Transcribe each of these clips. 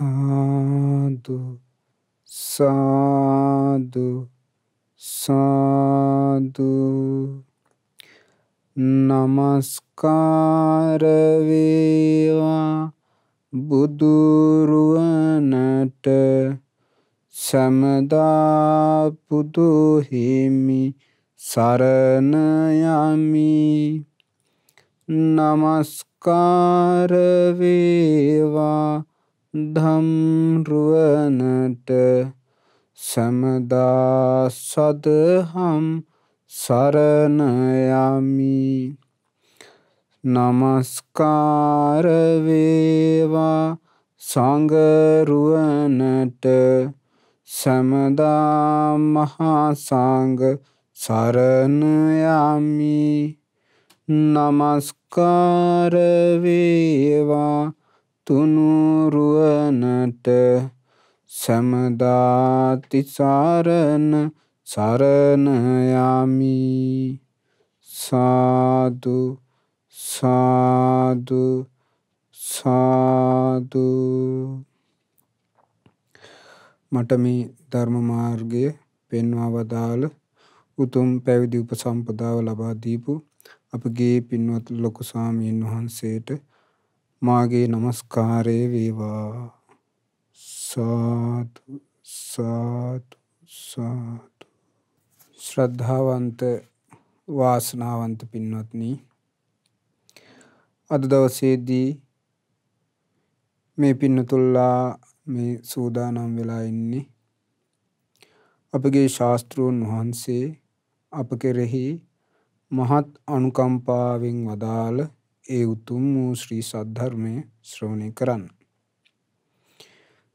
Sadu, sadu, sadu. නමස්කාර වේවා බුදුරුවනට සමදා පුදු හිමි සරණ යමි නමස්කාර වේවා ධම්රුවනට සැමදා සදහම් සරණයමි නමස්කාරවේවා සංගරුවනට සැමදා මහාසංග සරණයමි නමස්කාරවේවා තුනුරුවනට සැමදාතිසාරණ සරණයාමි සාදු සාදු සාදු මට මේ ධර්ම මාර්ගය පෙන්වා වදාළ උතුම් පැවිදි උපසම්පදාව ලබා දීපු අපගේ පින්වත් ලොකු ස්වාමීන් වහන්සේට මාගේ নমස්කාරය වේවා සාදු සාදු සාදු ශ්‍රද්ධාවන්ත වාසනාවන්ත පින්වත්නි අද දවසේදී මේ පින්නතුල්ලා මේ සූදානම් වෙලා ඉන්නේ අපගේ ශාස්තෘන් වහන්සේ අප කෙරෙහි මහත් අනුකම්පාවෙන් වදාළ ඒ උතුම් වූ ශ්‍රී සද්ධර්මය ශ්‍රෝණය කරන්න.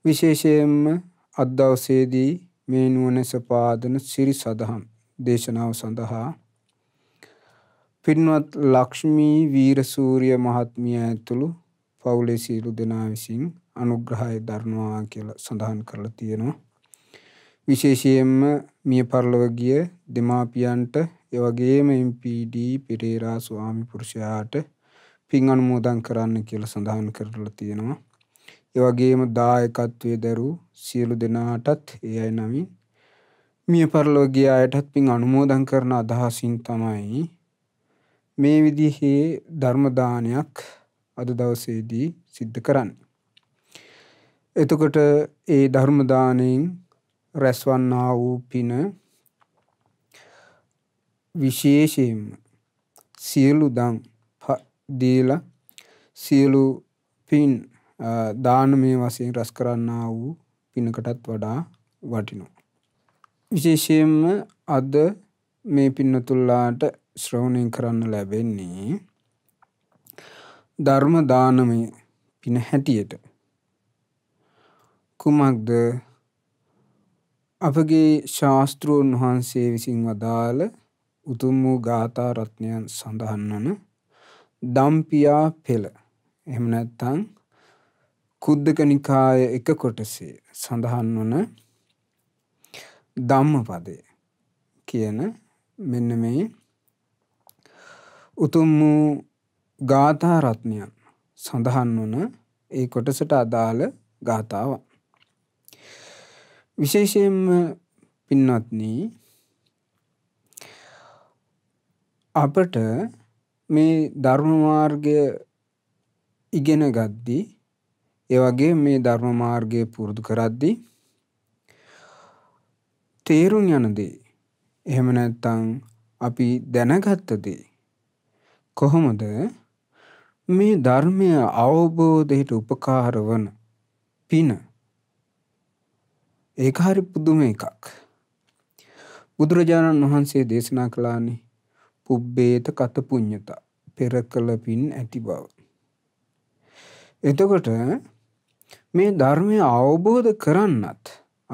විශේෂයෙන්ම අත්දවසේදී මේ නුවන සපාදන සිරි සඳහම් දේශනාව සඳහා පින්වත් ලක්ෂ්මී වීරසූරිය මහත්මිය ඇතුළු පවුලේ සීලු දෙනා විසින් අනුග්‍රහය දරනවා කියලා සඳහන් කරලා තියෙනවා. විශේෂයෙන්ම මිය පරලොව ගිය දෙමාපියන්ට එවගේම MPD පෙරේරා ස්වාමි පුරුෂයාට පින් අනුමෝදන් කරන්න කියලා සඳහන් කරලා තියෙනවා. ඒ වගේම දායකත්වයේ දරූ සියලු දෙනාටත් ඒ අය නමින් මිය පරලොව ගිය අයටත් පින් අනුමෝදන් කරන අදහසින් තමයි මේ විදිහේ ධර්ම දානයක් අද දවසේදී සිද්ධ කරන්නේ. එතකොට ඒ ධර්ම දාණයෙන් රැස්වන්නා වූ පින විශේෂයෙන්ම සියලු දන් දීලා සියලු පින් දාන මේ වසයෙන් රැස් කරන්න වූ පිනකටත් වඩා වටිනෝ. විශේෂයෙන්ම අද මේ පින්නතුල්ලාට ශ්‍රවණයෙන් කරන්න ලැබෙන්නේ ධර්ම දානමය පින හැටියට කුමක්ද අපගේ ශාස්තෘූන් වහන්සේ විසින් වදාළ උතුම් වූ ගාථා රත්නයන් සඳහන් වන දම්පියා පෙළ එහෙම නැත්තං කුද්දක නිකාය එක කොටසේ සඳහන් වන ධම්ම පදය කියන මෙන්න මේ උතුම් වූ ගාථාරත්නයන් සඳහන් වන ඒ කොටසට අදාළ ගාථාව. විශේෂයෙන්ම පින්වත්නී අපට මේ ධර්ම මාර්ගය ඉගෙන ගද්දී ඒ වගේ මේ ධර්ම මාර්ගය පුරුදු කරද්දී තේරුම් යන දේ එහෙම නැත්නම් අපි දැනගත්ත දේ කොහොමද මේ ධර්මය අවබෝධයට උපකාර වන පින ඒක හරි පුදුම එකක් බුදුරජාණන් වහන්සේ දේශනා කළානේ පුබ්බේත කත පුඤ්ඤතා පෙර කළ පින් ඇති බව. එතකොට මේ ධර්මය අවබෝධ කරන්නත්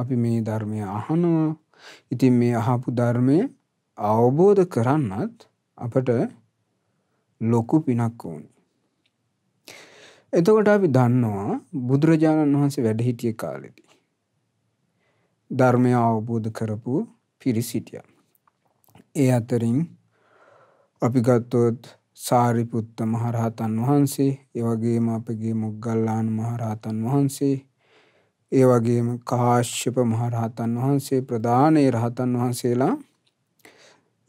අපි මේ ධර්මය අහනවා. ඉතින් මේ අහපු ධර්මය අවබෝධ කරන්නත් අපට ලොකු පිනක් ඕනි. එතකොට අපි දන්නවා බුදුරජාණන් වහන්සේ වැඩ හිටිය කාලෙදී ධර්මය අවබෝධ කරපු පිරිසිටිය. ඒ අතරින් අපි ගත්තොත් සාරිපුත්ත මහරහතන් වහන්සේ, ඒ වගේම අපගේ මොග්ගල්ලාන මහරහතන් වහන්සේ, ඒ වගේම කාශ්‍යප මහරහතන් වහන්සේ ප්‍රධාන රහතන් වහන්සේලා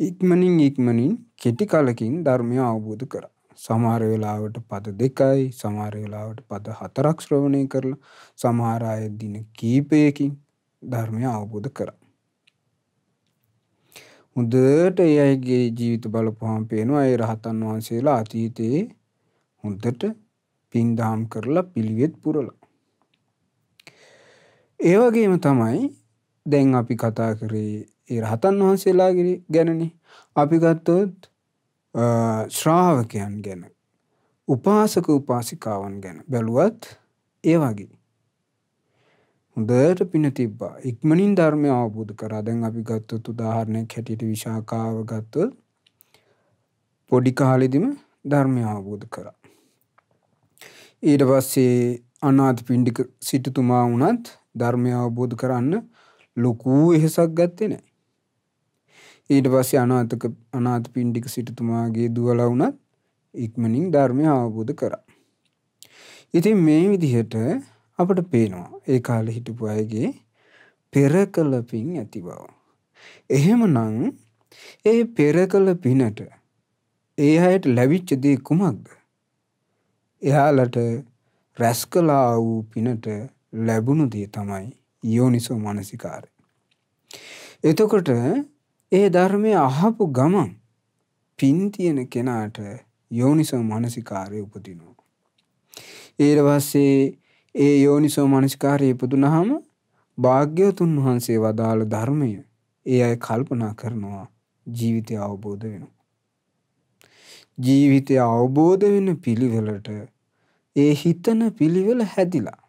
ඉක්මනින් ඉක්මනින් කෙටි කලකින් ධර්මය අවබෝධ කරා. සමහර වෙලාවට පද දෙකයි සමහර වෙලාවට පද හතරක් ශ්‍රවණය කරලා සමහර අය දින කීපයකින් ධර්මය අවබෝධ කරා. හොඳට ඒ අයගේ ජීවිත බලපුවාම පේනවා ඒ රහතන් වහන්සේලා අතීතයේ හොඳට පින් දහම් කරලා පිළිවෙත් පුරලා. ඒ වගේම තමයි දැන් අපි කතා කරේ ඒ රහතන් වහන්සේලා ගැනනේ. අපි ගත්තොත් ශ්‍රාවකයන් ගැන උපාසක උපාසිකාවන් ගැන බැලුවත් ඒ වගේ හොඳට පින තිබ්බා ඉක්මනින් ධර්මය අවබෝධ කරා දැන් අපි ගත්තොත් උදාහරණයක් හැටියට විශාකාව ගත්තොත් පොඩි කාලෙදිම ධර්මය අවබෝධ කරා. ඊට පස්සේ අනාත් පින්ඩික සිටතුමා වනත් ධර්මය අවබෝධ කරන්න ලොකූ එහෙසක් ගත්තේ නෑ. ඊට පස්සේ අනාතක අනාත පින්ඩික සිටතුමාගේ දුවල වුනත් ඉක්මනින් ධර්මය අවබෝධ කර. ඉතින් මේ විදිහට අපට පේනවා ඒ කාල හිටපු අයගේ පෙර කළ පින් ඇති බව. එහෙම නං ඒ පෙර කළ පිනට ඒ අයට ලැවිච්චදේ කුමක්ද. එයාලට රැස් කලා වූ පිනට ලැබුණු දේ තමයි යෝනිසෝ මනසිකාරය. එතකොට ඒ ධර්මය අහපු ගමන් පින්තියන කෙනාට යෝනිසෝ මනසිකාරය උපදිනවා. ඒරවස්සේ ඒ යෝනිසෝ මනසිකාරය ඉපදුනහම භාග්‍යවතුන් වහන්සේ වදාළ ධර්මය ඒ අය කල්පනා කරනවා ජීවිතය අවබෝධ වෙනවා. ජීවිතය අවබෝධ වෙන පිළිවෙලට ඒ හිතන පිළිවෙල හැදිලා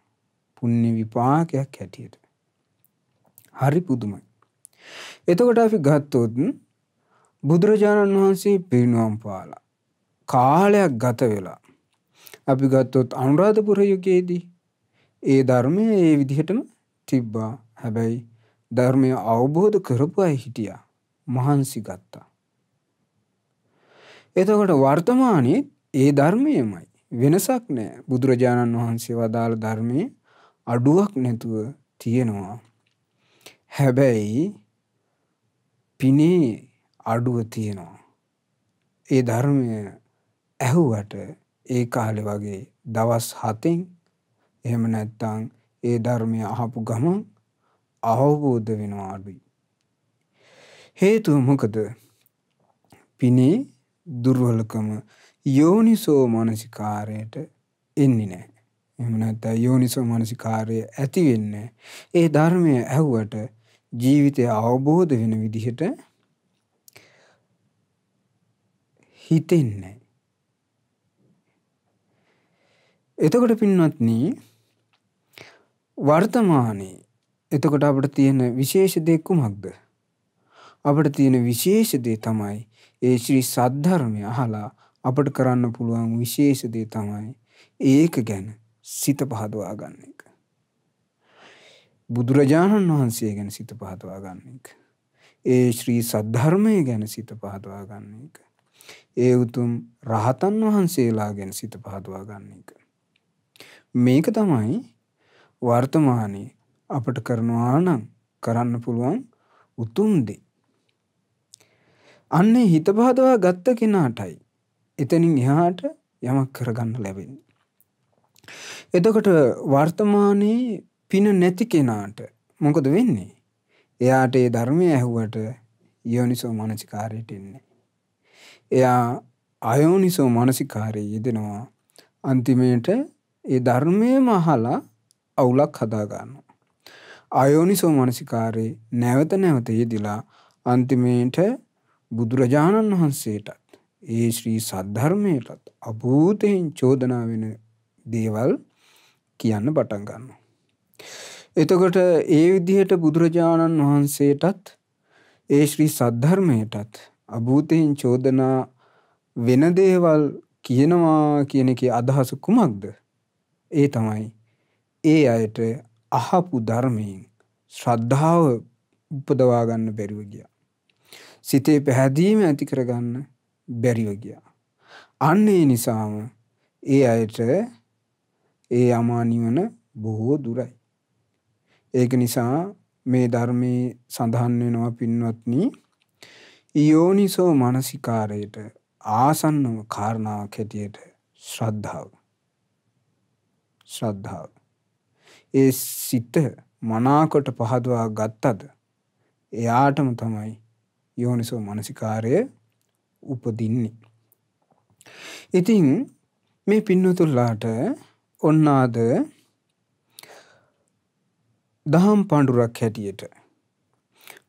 පුණ්‍ය විපාකයක් හැටියට. හරි පුදුමයි. එතකොට අපි ගත්තොත් බුදුරජාණන් වහන්සේ පිරිනුවම් පාලා කාලයක් ගත වෙලා අපි ගත්තොත් අනුරාධපුර යුගයේදී ඒ ධර්මය ඒ විදිහටම තිබ්බා හැබැයි ධර්මය අවබෝධ කරපු අයි හිටියා මහන්සි ගත්තා. එතකොට වර්තමානයේ ඒ ධර්මයමයි වෙනසක් නෑ බුදුරජාණන් වහන්සේ වදාළ ධර්මය අඩුවක් නැතුව තියෙනවා. හැබැයි පිනේ අඩුව තියෙනවා. ඒ ධර්මය ඇහුවට ඒ කාලෙ වගේ දවස් හතෙන් එහෙම නැත්තං ඒ ධර්මය අහපු ගමන් අවබෝධ වෙනවා අඩුයි. හේතුව මොකද පිනේ දුර්වලකම යෝනිසෝ මනසිකාරයට එන්නේ නෑ. එමනත් යෝනිසෝ මනසිකාරය ඇතිවෙන්න ඒ ධර්මය ඇහුවට ජීවිතය අවබෝධ වෙන විදිහට හිතෙන්නේ. එතකොට පින්වත්නී වර්තමානයේ එතකොට අපට තියෙන විශේෂ දේ කුමක්ද? අපට තියෙන විශේෂ දේ තමයි ඒ ශ්‍රී සද්ධර්මය අහලා අපට කරන්න පුළුවන් විශේෂ දේ තමයි ඒක ගැන සිත පහදවා ගන්න එක. බුදුරජාණන් වහන්සේ ගැන සිත පහදවා ගන්න එක. ඒ ශ්‍රී සද්ධර්මය ගැන සිත පහදවා ගන්න එක. ඒ උතුම් රහතන් වහන්සේලා ගැන සිත පහදවා ගන්න එක. මේක තමයි වර්තමානයේ අපට කරනවා නම් කරන්න පුළුවන් උතුම් දේ. අන්නේ හිත පහදවා ගත්ත කෙනාටයි එතනින් එහාට යමක් කරගන්න ලැබෙන්නේ. එතකොට වර්තමානයේ පින නැති කෙනාට මොකද වෙන්නේ? එයාට ඒ ධර්මය ඇහුවට යෝනිසෝ මානසිකාරයට එන්නේ. එයා අයෝනිසෝ මානසිකාරයේ යෙදෙනවා. අන්තිමේට ඒ ධර්මයම අහලා අවුලක් හදාගන්න. අයෝනිසෝ මනසිකාරේ නැවත නැවතයේ දිලා අන්තිමේට බුදුරජාණන් වහන්සේටත් ඒ ශ්‍රී සද්ධර්මයටත් අභූතයෙන් චෝදනා වෙන දේවල් කියන්න පටන් ගන්න. එතකොට ඒ විදිහට බුදුරජාණන් වහන්සේටත් ඒ ශ්‍රී සද්ධර්මයටත් අභූතයෙන් චෝදනා වෙන දේවල් කියනවා කියන එක අදහස කුමක්ද? ඒ තමයි ඒ අයට අහපු ධර්මයෙන් ශ්‍රද්ධාව උපදවා ගන්න බැරිව ගියා. සිතේ පැහැදීම ඇති කරගන්න බැරිව ගියා. අන්න ඒ නිසාම ඒ අයට ඒ අමා නිවන බොහෝ දුරයි. ඒක නිසා මේ ධර්මයේ සඳහන් වෙනවා පින්වත්නි යෝනිසෝ මානසිකාරයට ආසන්නම කාරණාවක් හැටියට ශ්‍රද්ධාව ශ්‍රද්ධාව ඒ සිත මනාකොට පහදවා ගත්තද එයාටම තමයි යෝනිසෝ මනසිකාරය උපදින්නේ. ඉතින් මේ පින්නතුල්ලාට ඔන්නාද දහම් පණ්ඩුරක් හැටියට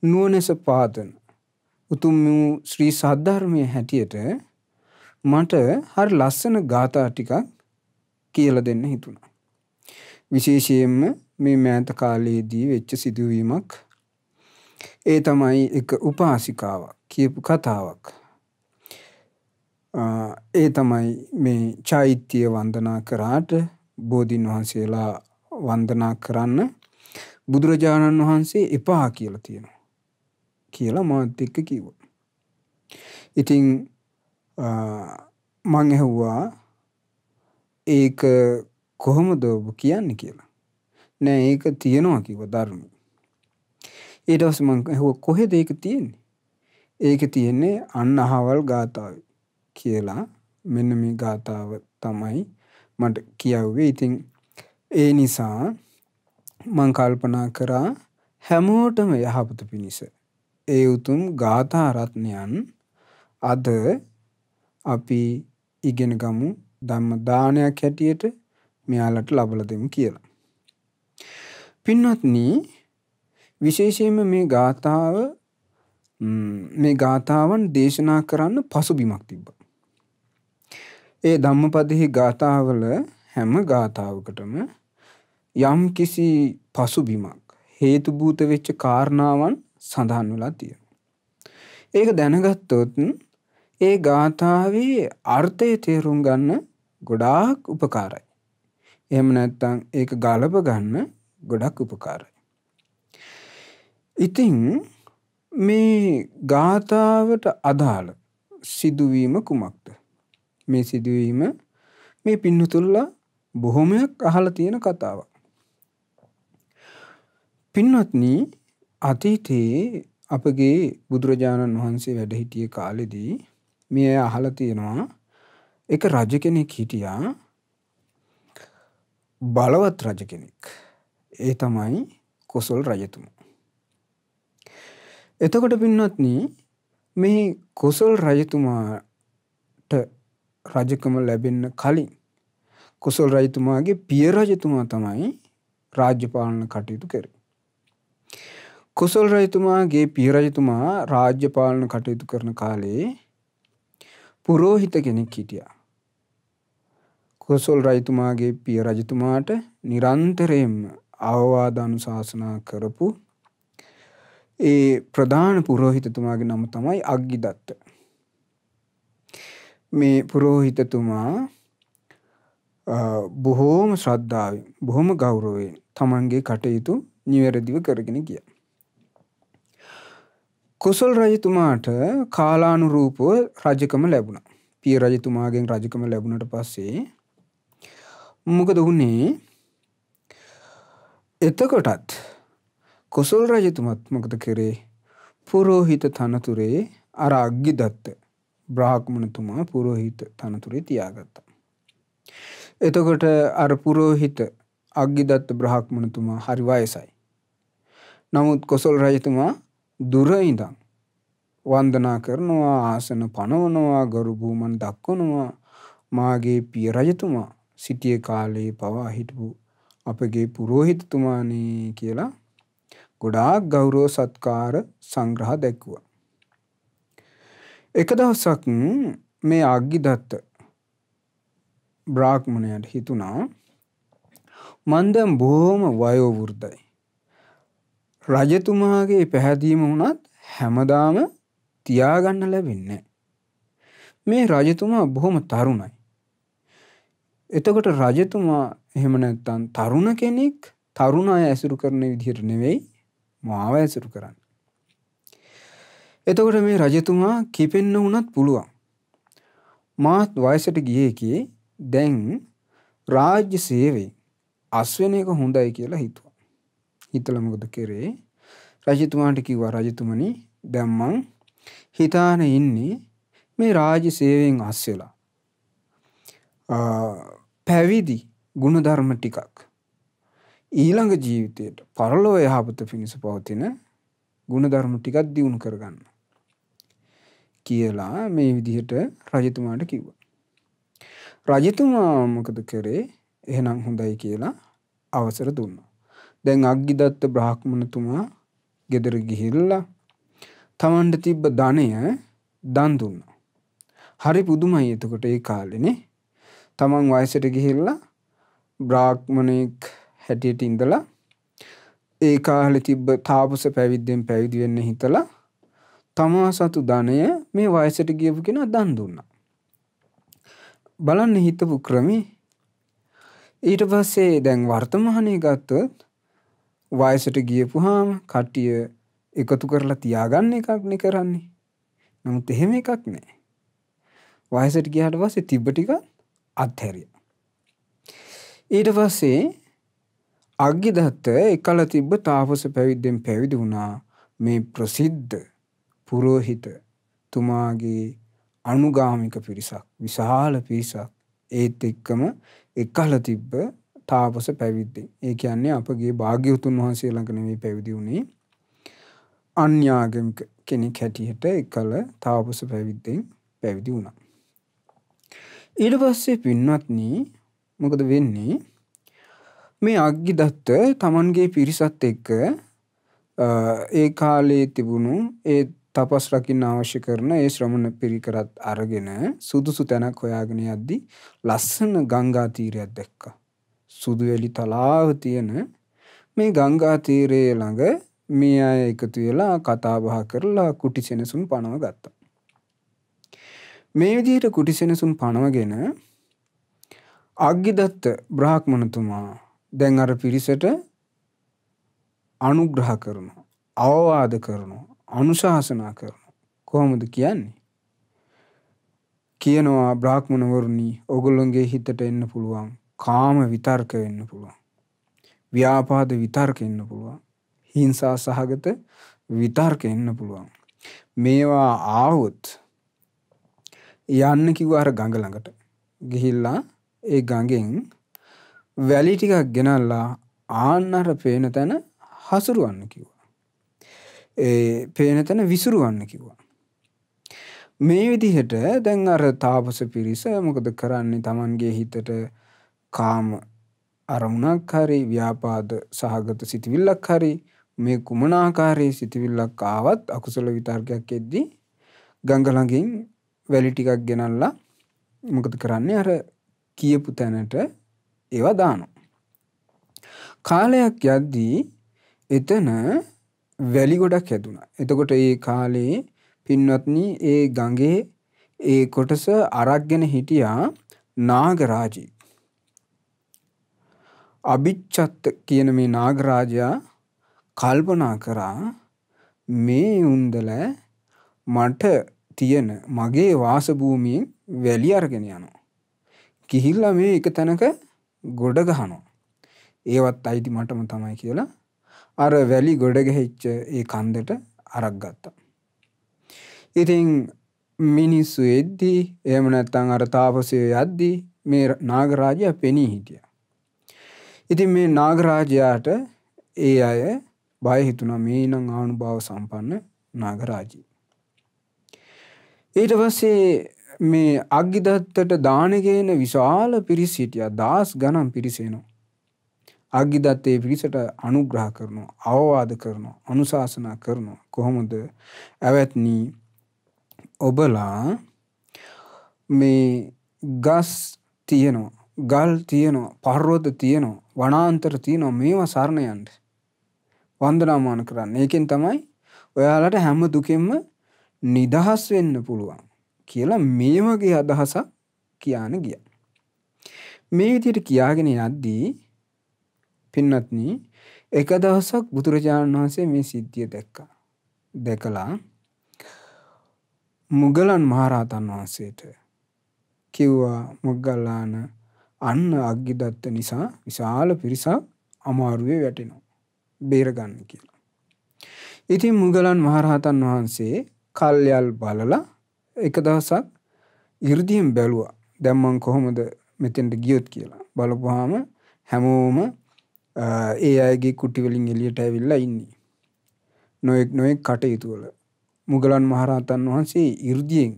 නුවණැස පාදන උතුම් වූ ශ්‍රී සද්ධර්මයේ හැටියට මට හරි ලස්සන ගාථා ටිකක් කියලා දෙන්න හිතුණා. විශේෂයෙන්ම මේ මෑත කාලයේදී වෙච්ච සිදුවීමක් ඒ තමයි එක උපාසිකාවක් කියපු කතාවක් ඒ තමයි මේ චෛත්‍යය වන්දනා කරාට බෝධීන් වහන්සේලා වන්දනා කරන්න බුදුරජාණන් වහන්සේ එපා කියලා තියෙනවා කියලා මාත් එක්ක කිව්ව. ඉතිං මං ඇහුවා ඒක කොහොමද ඔබ කියන්නේ කියලා. නෑ ඒක තියෙනවා කිව ධර්මය. ඊට පස්සේ මං ඇහුවා කොහෙද ඒක තියෙන්නේ? ඒක තියෙන්නේ අන්න අහවල් ගාතාවේ කියලා මෙන්න මේ ගාතාව තමයි මට කියව්වේ. ඉතින් ඒ නිසා මං කල්පනා කරා හැමෝටම යහපත පිණිස ඒ උතුම් ගාථා රත්නයන් අද අපි ඉගෙන ගමු ධම්ම දානයක් හැටියට මෙයාලට ලබල දෙමු කියලා. පින්වත්න විශේෂයෙන්ම මේ ගාථාව මේ ගාථාවන් දේශනා කරන්න පසුබිමක් තිබ්බ. ඒ ධම්මපදෙහි ගාථාවල හැම ගාථාවකටම යම් කිසි පසුබිමක් හේතුභූත වෙච්ච කාරණාවන් සඳහන් වෙලා තියෙන. ඒක දැනගත්තොත් ඒ ගාථාවේ අර්ථය තේරුම් ගන්න ගොඩාක් උපකාරයි. එහෙම නැත්තං ඒක ගලප ගන්න ගොඩක් උපකාරයි. ඉතිං මේ ගාථාවට අදාළ සිදුවීම කුමක්ද. මේ සිදුවීම මේ පින්නතුල්ලා බොහොමයක් අහල තියෙන කතාවක්. පින්වත්න අතීතයේ අපගේ බුදුරජාණන් වහන්සේ වැඩහිටිය කාලෙදී මේ අහල තියෙනවා එක රජ කෙනෙක් හිටියා බලවත් රජ කෙනෙක්. ඒ තමයි කොසොල් රජතුමු. එතකොට පින්නත්න මේ කොසොල් රජතුමාට රජකම ලැබෙන්න කලින් කොසොල් රජතුමාගේ පිය රජතුමා තමයි රාජ්‍යපාලන කටයුතු කර. කොසොල් රජතුමාගේ පිය රජතුමා රාජ්‍යපාලන කටයුතු කරන කාලේ පුරෝහිත කෙනෙක් හිටියා. කොසොල් රජතුමාගේ පිය රජතුමාට නිරන්තරයෙන්ම අවවාධනුශාසනා කරපු ඒ ප්‍රධාන පුරෝහිතතුමාගේ නම තමයි අග්ගිදත්ත. මේ පුරෝහිතතුමා බොහෝම ශ්‍රද්ධාවෙන් බොහොම ගෞරවයෙන් තමන්ගේ කටයුතු නිවැරදිව කරගෙන ගිය. කොසල් රජතුමාට කාලානුරූපව රජකම ලැබුණ. පිය රජතුමාගෙන් රජකම ලැබුණට පස්සේ මොකද වන්නේ එතකොටත් කොසල් රජතුමත් මොකද කරේ පුරෝහිත තනතුරේ අර අග්ගි දත්ත බ්‍රාහ්මණතුමා පුරෝහිත තනතුරේ තියාගත්තා. එතකොට අර පුරෝහිත අග්ගිදත්ත බ්‍රහ්මණතුමා හරි වයසයි. නමුත් කොසල් රජතුමා දුර ඉඳන් වන්දනා කරනවා ආසන පනවනවා ගරු භූමන් දක්වනවා මාගේ පිය රජතුමා සිටිය කාලයේ පවා හිටපු අපගේ පුරෝහිතතුමානේ කියලා ගොඩාක් ගෞරව සත්කාර සංග්‍රහ දැක්වුවා. එක දවසක් මේ අග්ගිදත්ත බ්‍රාහ්මණයට හිතුණා මන් දැන් බොහොම වයෝ වෘද්ධයි. රජතුමාගේ පැහැදීම වුණත් හැමදාම තියාගන්න ලැබෙන්නේ නැහැ. මේ රජතුමා බොහොම තරුණයි. එතකොට රජතුමා එහෙම නැත්තන් තරුණ කෙනෙක් තරුණ අය ඇසුරු කරන විදිහට නෙවෙයි මාව ඇසුරු කරන්න. එතකොට මේ රජතුමා කිපෙන්න වුණත් පුළුවන්. මාත් වයසට ගියකේ දැන් රාජ්‍ය සේවේ අස්වෙන එක හොඳයි කියලා හිතුවා. හිතලමකද කෙරේ රජතුමාට කිව්වා රජතුමනි දැම්මං හිතාන ඉන්නේ මේ රාජ්‍ය සේවෙන් අස්වෙලා පැවිදි ගුණධර්ම ටිකක්. ඊළඟ ජීවිතයට පරලොව යහපත පිණිස පවතින ගුණධර්ම ටිකත් දියුණු කරගන්න. කියලා මේ විදිහට රජතුමාට කිව්ව. රජතුමා මොකද කරේ එහෙනම් හොඳයි කියලා අවසර දුන්න. දැන් අග්ගිදත්ත බ්‍රහ්මණතුමා ගෙදර ගිහිල්ලා තමන්ට තිබ්බ ධනය දන් දුන්නා. හරි පුදුමයි එතකොට ඒ කාලෙනේ තමන් වයසට ගිහිල්ලා බ්‍රාක්්මණයෙක් හැටියට ඉඳලා ඒ කාහල තිබ්බ තාපස පැවිද්දෙන් පැවිදිවෙන්න හිතලා තමා සතු ධනය මේ වයසට ගියපු කෙන දන් දුන්න. බලන්න හිතපු ක්‍රමි ඊට පස්සේ දැන් වර්තමහනය ගත්තොත් වයසට ගියපු හාම කට්ටිය එකතු කරලා තියාගන්න එකක්නෙ කරන්නේ. නමුත් එහෙම එකක් නෑ. වයසට ගියාට පස්සේ තිබ්බ ටිකක් අත්හැරිය. ඊට පස්සේ අග්ගිදත්ත එකල තිබ්බ තාපස පැවිද්දෙන් පැවිදි වුණා මේ ප්‍රසිද්ධ පුරෝහිත තුමාගේ අනුගාමික පිරිසක් විශාල පිරිසක් ඒත් එක්කම එකල තිබ්බ තාපස පැවිද්දෙන් ඒ කියන්නේ අපගේ භාග්‍යවතුන් වහන්සේ ළඟ නෙවෙයි පැවිදි වුණේ අන්‍යාගමික කෙනෙක් හැටියට එකල තාපස පැවිද්දෙන් පැවිදි වුණා ඊට පස්සේ පින්වත්න මොකද වෙන්නේ මේ අග්ගි දත්ත තමන්ගේ පිරිසත් එක්ක ඒ කාලයේ තිබුණු ඒ තපස් රකින්න අවශ්‍ය කරන ඒ ශ්‍රමණ පිරිකරත් අරගෙන සුදුසු තැනක් හොයාගෙන යද්දි ලස්සන ගංගා තීරයක් දැක්කා. සුදු වෙලි තලාව තියෙන මේ ගංගා තීරයේ ළඟ මේ අය එකතු වෙලා කතා බහ කරලා කුටි සෙනසුන් පනව ගත්තා. මේ විදිහට කුටිසෙනසුන් පනවගෙන අග්ගිදත්ත බ්‍රාහ්මණතුමා දැන් අර පිරිසට අනුග්‍රහ කරනවා. අවවාද කරනවා. අනුශාසනා කරනවා. කොහොමද කියන්නේ? කියනවා බ්‍රාහ්මණවරුනි ඔගොල්ලොන්ගේ හිතට එන්න පුළුවන් කාම විතර්ක වෙන්න පුළුවන්. ව්‍යාපාද විතර්ක එන්න පුළුවන්. හිංසා සහගත විතර්ක එන්න පුළුවන්. මේවා ආවොත් යන්න කිව්වා අර ගඟ ළඟට. ගිහිල්ලා ඒ ගඟෙන් වැලි ටිකක් ගෙනල්ලා ආන්න අර පේන තැන හසුරවන්න කිව්වා. ඒ පේන තැන විසුරුවන්න කිව්වා. මේ විදිහට දැන් අර තාපස පිරිස මොකද කරන්නේ Tamanගේ හිතට කාම අරමුණක් හරි ව්‍යාපාද සහගත සිතවිල්ලක් හරි මේ කුමනාකාරයේ සිතවිල්ලක් ආවත් අකුසල විතර්කයක් එද්දී ගඟ ළඟින් වැලි ටිකක් ගෙනල්ලා මොකද කරන්නේ අර කියපු තැනට ඒවා දානො. කාලයක් යද්දී එතන වැලි ගොඩක් හැදුණ. එතකොට ඒ කාලයේ පින්වත්න ඒ ගඟේ ඒ කොටස අරක්ගෙන හිටියා නාගරාජී. අභිච්චත්ත කියන මේ නාගරාජයා කල්පනා කරා මේ උන්දල මට තියෙන මගේ වාසභූමියෙන් වැලි අරගෙන යනවා. ගිහිල්ලා මේ එක තැනක ගොඩ ගහනවා. ඒවත් අයිති මටම තමයි කියලා අර වැලි ගොඩ ගැහිච්ච ඒ කන්දට අරක් ගත්තා. ඉතින් මිනිස්සු එද්දී එහෙම නැත්නම් අර තාපසය යද්දී මේ නාගරාජයා පෙනී හිටියා. ඉතින් මේ නාගරාජයාට ඒ අය බය හිතුණා මේ නම් ආනුභාව සම්පන්න නාගරාජී. ඊට පස්සේ මේ අග්ගිදත්තට දානගේන විශාල පිරිස් හිටියා දාස් ගණන් පිරිසේනවා. අග්ගිදත්තේ පිරිසට අනුග්‍රහ කරනවා, අවවාද කරනවා, අනුශාසනා කරනවා. කොහොමද? ඇවැත්නි ඔබලා මේ ගස් තියෙනවා, ගල් තියෙනවා, පර්වත තියෙනවා, වනාන්තර තියෙනවා මේවා සරණ යන්න. වන්දනාමාන කරන්න. ඒකෙන් තමයි ඔයාලට හැම දුකෙන්ම නිදහස් වෙන්න පුළුවන් කියලා මේ වගේ අදහසක් කියාන ගිය. මේ විදියට කියාගෙන යද්දී පින්නත්න එක දහසක් බුදුරජාණන් වහන්සේ මේ සිද්ධිය දැක්කා. දැකලා මුගලන් මහරහතන් වහන්සේට කිව්වා මුගල්ලාන අන්න අග්ගිදත්ත නිසා විශාල පිරිසක් අමාරුවේ වැටෙනවා. බේරගන්න කියලා. ඉතින් මුගලන් මහරහතන් වහන්සේ කල්යල් බලලා එක දවසක් ඉරදියෙන් බැලුවා දැම්මන් කොහොමද මෙතෙන්ට ගියොත් කියලා බලපුහාම හැමෝම ඒ අයගේ කුටිවලින් එලියට ඇවිල්ලා ඉන්නේ. නොයෙක් නොයෙක් කටයුතුවල මුගලන් මහරහතන් වහන්සේ ඉර්දියෙන්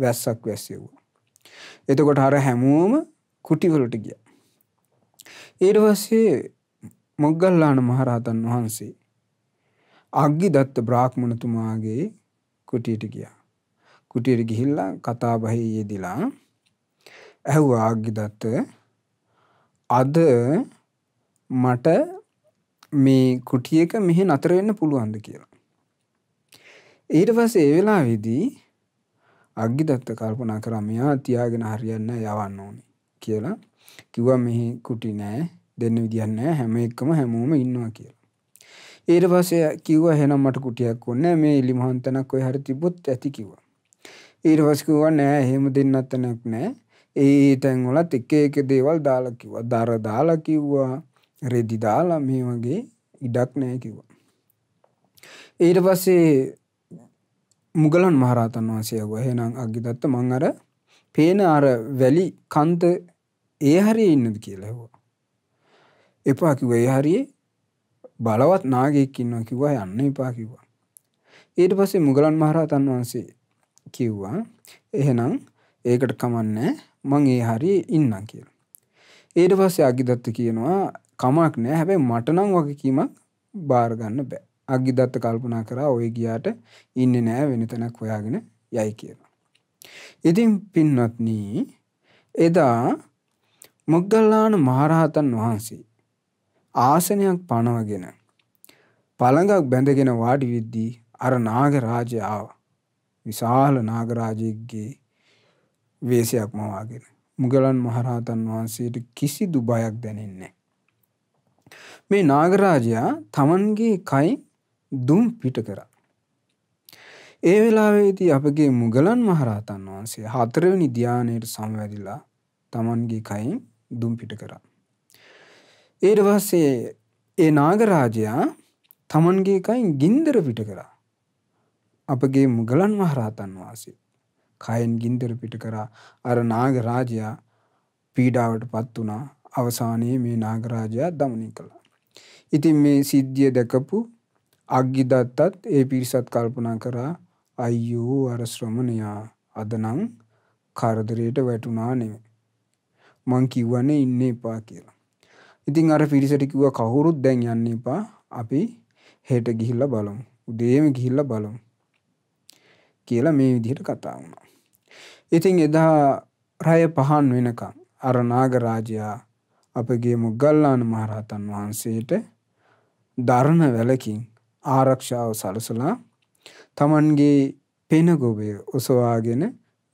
වැස්සක් වැස්සෙව්වා. එතකොට හර හැමෝම කුටිවලට ගිය. ඊට පස්සේ මොග්ගල්ලාන මහරහතන් වහන්සේ අග්ගි දත්ත බ්‍රාහ්මණතුමාගේ කුටියට ගියා. කුටියට ගිහිල්ලා කතා බහේ යෙදිලා ඇහුවා ආග්ගිදත්ත අද මට මේ කුටියක මෙහෙ නතර වෙන්න පුළුවන්ද කියලා. ඊට පස්සේ ඒ වෙලාවේදී අග්ගිදත්ත කල්පනා කරා මෙයා තියාගෙන හරියන්නේ යවන්න ඕනේ කියලා. කිව්වා මෙහි කුටි නෑ දෙන්න විදියක් නෑ හැම එකම හැමෝම ඉන්නවා කියලා. ඊට පස්සේ කිව්වා එහෙනම් මට කුටියක් ඕනේ මේ ඉලිමහන් තැනක් ඔය හරි තිබ්බොත් ඇති කිව්වා. ඊට පස්සේ කිව්වා නෑ එහෙම දෙන්නත් තැනක් නෑ. ඒ තැන් වලත් එක එක දේවල් දාලා කිව්වා. දර දාලා කිව්වා. රෙදි දාලා මේ වගේ ඉඩක් නෑ කිව්වා. ඊට පස්සේ මුගලන් මහරහතන් වහන්සේ ආවා. එහෙනම් අග්ගිදත්ත මං අර පේන අර වැලි කන්ත ඒ හරියේ ඉන්නද කියලා ඇහුවා. එපා කිව්වා ඒ හරියේ බලවත් නාගෙක් ඉන්නවා කිව්වා යන්න එපා කිව්වා. ඊට පස්සේ මුගලන් මහරහතන් වහන්සේ කිව්වා එහෙනම් ඒකට කමන්නේ මං ඒ හරි ඉන්නම් කියලා. ඊට පස්සේ අග්ගිදත්ත කියනවා කමක් නෑ හැබැයි මට නම් වගකීමක් බාර ගන්න බෑ. අග්ගිදත්ත කල්පනා කරා ඔය ගියාට ඉන්නේ නෑ වෙන තැනක් හොයාගෙන යයි කියලා. ඉතින් පින්වත්නි එදා මොග්ගල්ලාන මහරහතන් වහන්සේ ආසනයක් පනවගෙන පළඟක් බැඳගෙන වාඩි වෙද්දී අර නාගරාජය ආවා. විශාල නාගරාජයෙක්ගේ වේශයක් මවාගෙන. මුගලන් මහරහතන් වහන්සේට කිසිදු බයක් දැනෙන්නේ මේ නාගරාජයා තමන්ගේ කයි දුම් පිට කරා. ඒ වෙලාවේදී අපගේ මුගලන් මහරහතන් වහන්සේ හතරවෙනි ධානයට සමවැදිලා තමන්ගේ කයින් දුම් පිට කරා. ඊට පස්සේ ඒ නාගරාජයා තමන්ගේ කයින් ගින්දර පිට කරා. අපගේ මුගලන් මහරහතන් වහන්සේ කයෙන් ගින්දර පිට කරා අර නාගරාජයා පීඩාවට පත් වුණා අවසානයේ මේ නාගරාජයා දමනි කළා. ඉතින් මේ සිද්ධිය දැකපු අග්ගිදත්තත් ඒ පිරිසත් කල්පනා කරා අයියෝ අර ශ්‍රමණයා අදනම් කරදරයට වැටුණා නෙමෙයි. මං කිව්වනේ ඉන්න එපා කියලා. ඉතින් අර පිරිසටිකිව කවුරුත් දැන් යන්න එපා අපි හෙට ගිහිල්ල බලමු උදේම ගිහිල්ල බලමු කියලා මේ විදිහට කතා වුණා. ඉතින් එදා රය පහන් වෙනකම් අර නාගරාජයා අපගේ මුගල්ලාන මහරහතන් වහන්සේට දරණ වැලකින් ආරක්ෂාව සලසලා තමන්ගේ පෙනගොබය ඔසවාගෙන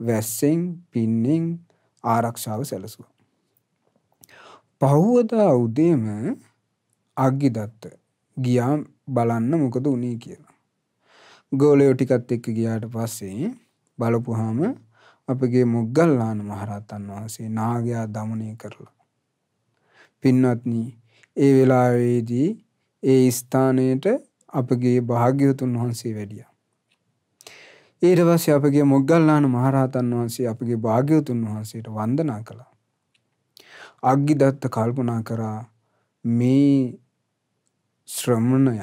වැස්සෙන් පින්නෙන් ආරක්ෂාව සැලසුවා. පහුවදා උදේම අග්ගිදත්ත ගියා බලන්න මොකද උනේ කියලා. ගෝලයෝ ටිකත් එක්ක ගියාට පස්සේ බලපුවාම අපගේ මොග්ගල්ලාන මහරහතන් වහන්සේ නාගයා দমনය කරලා. පින්වත්නි, ඒ වෙලාවේදී ඒ ස්ථානයට අපගේ භාග්‍යවතුන් වහන්සේ වැඩියා. ඊට පස්සේ අපගේ මොග්ගල්ලාන මහරහතන් වහන්සේ අපගේ භාග්‍යවතුන් වහන්සේට වන්දනා කළා. අග්ගිදත්ත කල්පනා කරා මේ ශ්‍රමණය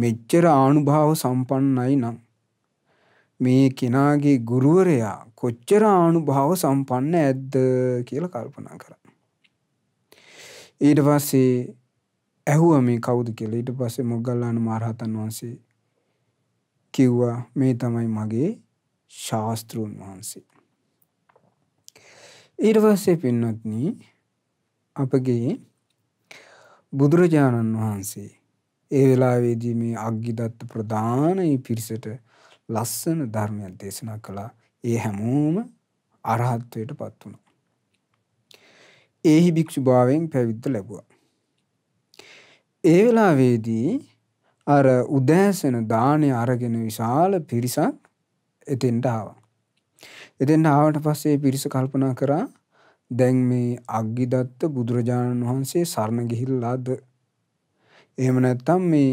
මෙච්චර ආනුභාව සම්පන්නයි නම් මේ කෙනාගේ ගුරුවරයා කොච්චර ආනුභාව සම්පන්න ඇද්ද කියලා කල්පනා කරා. ඊට පස්සේ ඇහුව මේ කවුද කියලා ඊට පස්සේ මොග්ගල්ලාන මහරහතන් වහන්සේ කිව්වා මේ තමයි මගේ ශාස්තෘන් වහන්සේ. ඊර්වස්සේ පින්නොත්න අපගේ බුදුරජාණන් වහන්සේ ඒ වෙලාවේදී මේ අග්ගිදත්ත ප්‍රධානයි පිරිසට ලස්සන ධර්මයක් දේශනා කළා ඒ හැමෝම අරහත්වයට පත් වුණා. ඒහි භික්ෂු භාවයෙන් පැවිද්ද ලැබුවා. ඒ වෙලාවේදී අර උදෑසන දානය අරගෙන විශාල පිරිසක් එතෙන්ට ආවා. එතෙන් ආවට පස්සේ පිරිස කල්පනා කරා දැන් මේ අග්ගිදත්ත බුදුරජාණන් වහන්සේ සරණ ගිහිල්ලාද එහෙම නැත්තම් මේ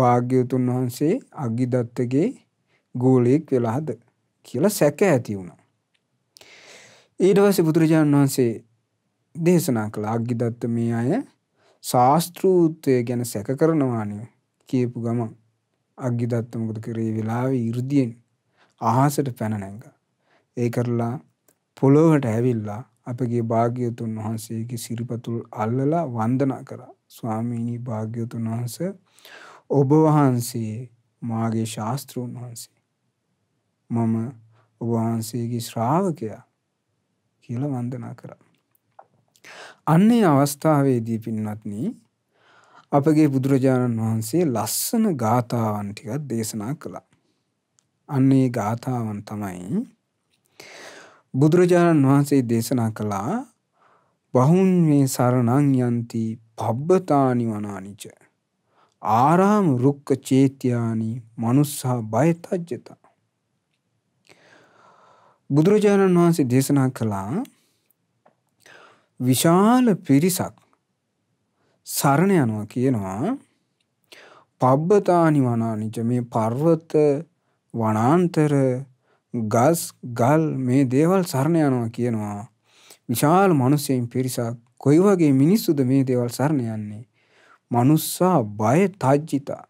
භාග්‍යවතුන් වහන්සේ අග්ගිදත්තගේ ගෝලෙක් වෙලාද කියලා සැක ඇති වුණා ඊට පස්සේ බුදුරජාණන් වහන්සේ දේශනා කළ අග්ගිදත්ත මේ අය ශාස්තෘත්වය ගැන සැක කරනවානය කියපු ගමන් අග්ගිදත්ත මොකද කරේ වෙලාවේ 이르දියෙන් අහසට පැන නැංගා ඒ කරලා පොළොවට ඇවිල්ලා අපගේ භාග්‍යවතුන් වහන්සේගේ සිරිපතුල් අල්ලලා වන්දනා කරා. ස්වාමීනී භාග්‍යවතුන් වහන්සේ ඔබ වහන්සේ මාගේ ශාස්ත්‍රූන් වහන්සේ. මම ඔබ වහන්සේගේ ශ්‍රාවකයා කියලා වන්දනා කරා. අන්නේ අවස්ථාවේදී පින්වත්නි අපගේ බුදුරජාණන් වහන්සේ ලස්සන ගාථාවන් ටිකක් දේශනා කළා. අන්නේ ගාථාවන් තමයි බුදුරජාණන් වහන්සේ දේශනා කළා වහුන් මේ සරණං යන්ති පබ්බතානි වනානිච ආරාම රුක්ක චේත්‍යානි මනුස්සා බයතජ්ජත බුදුරජාණන් වහන්සේ දේශනා කළා විශාල පිරිසක් සරණ යනවා කියනවා පබ්බතානි වනානිච මේ පර්වත වනාන්තර ගස් ගල් මේ දේවල් සරණ යනවා කියනවා. විශාල මිනිසෙයින් පිරිසක් කොයි වගේ මිනිස්සුද මේ දේවල් සරණ යන්නේ? මනුස්සා බය තජ්ජිතා.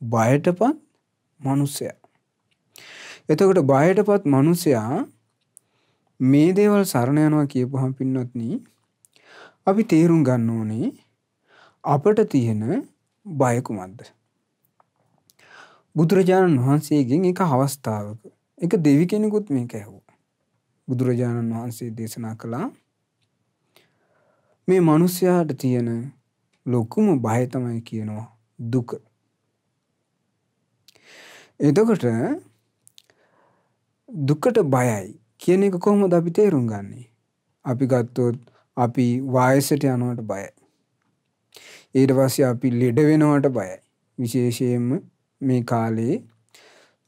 බයටපත් මනුස්සයා. එතකොට බයටපත් මනුස්සයා මේ දේවල් සරණ යනවා කියපුවහම පින්වත්නි අපි තේරුම් ගන්න ඕනේ අපට තියෙන බය කුමක්ද? බුදුරජාණන් වහන්සේගෙන් එක අවස්ථාවක එක දෙවි කෙනෙකුත් මේක ඇහුවා. බුදුරජාණන් වහන්සේ දේශනා කළා මේ මිනිස්යාට තියෙන ලොකුම බය තමයි කියනවා දුක. එතකොට දුකට බයයි කියන එක කොහොමද අපි තේරුම් ගන්නේ? අපි ගත්තොත් අපි වයසට යනවට බයයි. ඊට පස්සේ අපි ලෙඩ වෙනවට බයයි. විශේෂයෙන්ම මේ කාලේ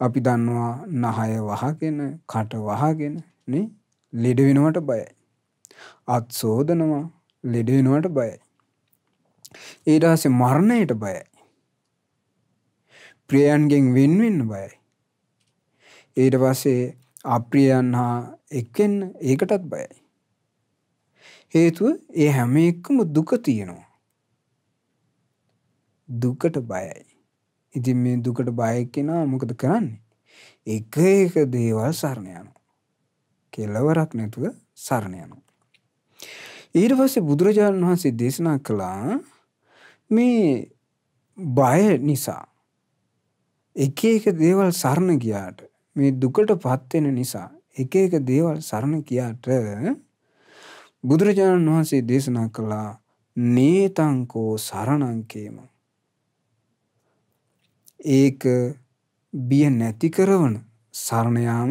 අපි දන්නවා නහය වහගෙන කට වහගෙන ලෙඩවෙනවට බයයි. අත් සෝදනවා ලෙඩවෙනවට බයයි. ඒටහස මරණයට බයයි. ප්‍රියයන්ගෙන් වෙන්වෙන්න බයයි. ඊට පස්සේ අප්‍රියයන් හා එක්කෙන් ඒකටත් බයයි. හේතුව ඒ හැම එක්කම දුක තියෙනවා. දුකට බයයි. ඉතින් මේ දුකට බය කෙනා මොකද කරන්නේ? එක එක දේවල් සරණ යනවා. කෙලවරක් නැතුව සරණ යනවා. ඊට පස්සේ බුදුරජාණන් වහන්සේ දේශනා කළා මේ බය නිසා එක එක දේවල් සරණ ගියාට මේ දුකටපත් වෙන නිසා එක එක දේවල් සරණ ගියාට බුදුරජාණන් වහන්සේ දේශනා කළා නේතංකෝ සරණං කේමං ඒක බිය නැති කරවන සරණයාම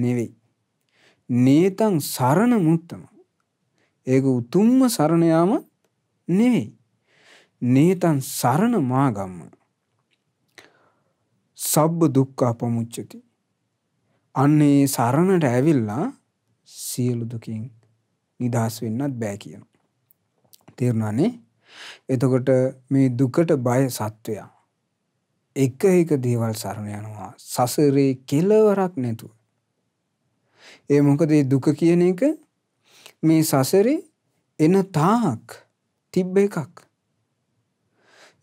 නෙවෙයි. නේතං සරණ මුත්තම. ඒක උතුම්ම සරණයාම නෙවෙයි. නේතන් සරණ මාගම්ම. සබ්බ දුක්ඛ අපමුච්චති. අන්නේ සරණට ඇවිල්ලා සියලු දුකින් නිදහස් වෙන්නත් බෑ කියනවා. තේරුණානේ? එතකොට මේ දුකට බය සත්වයා එක එක දේවල් සරණ යනවා සසරේ කෙලවරක් නැතුව. ඒ මොකද දුක කියන එක මේ සසරේ එන තාක් තිබ්බ එකක්.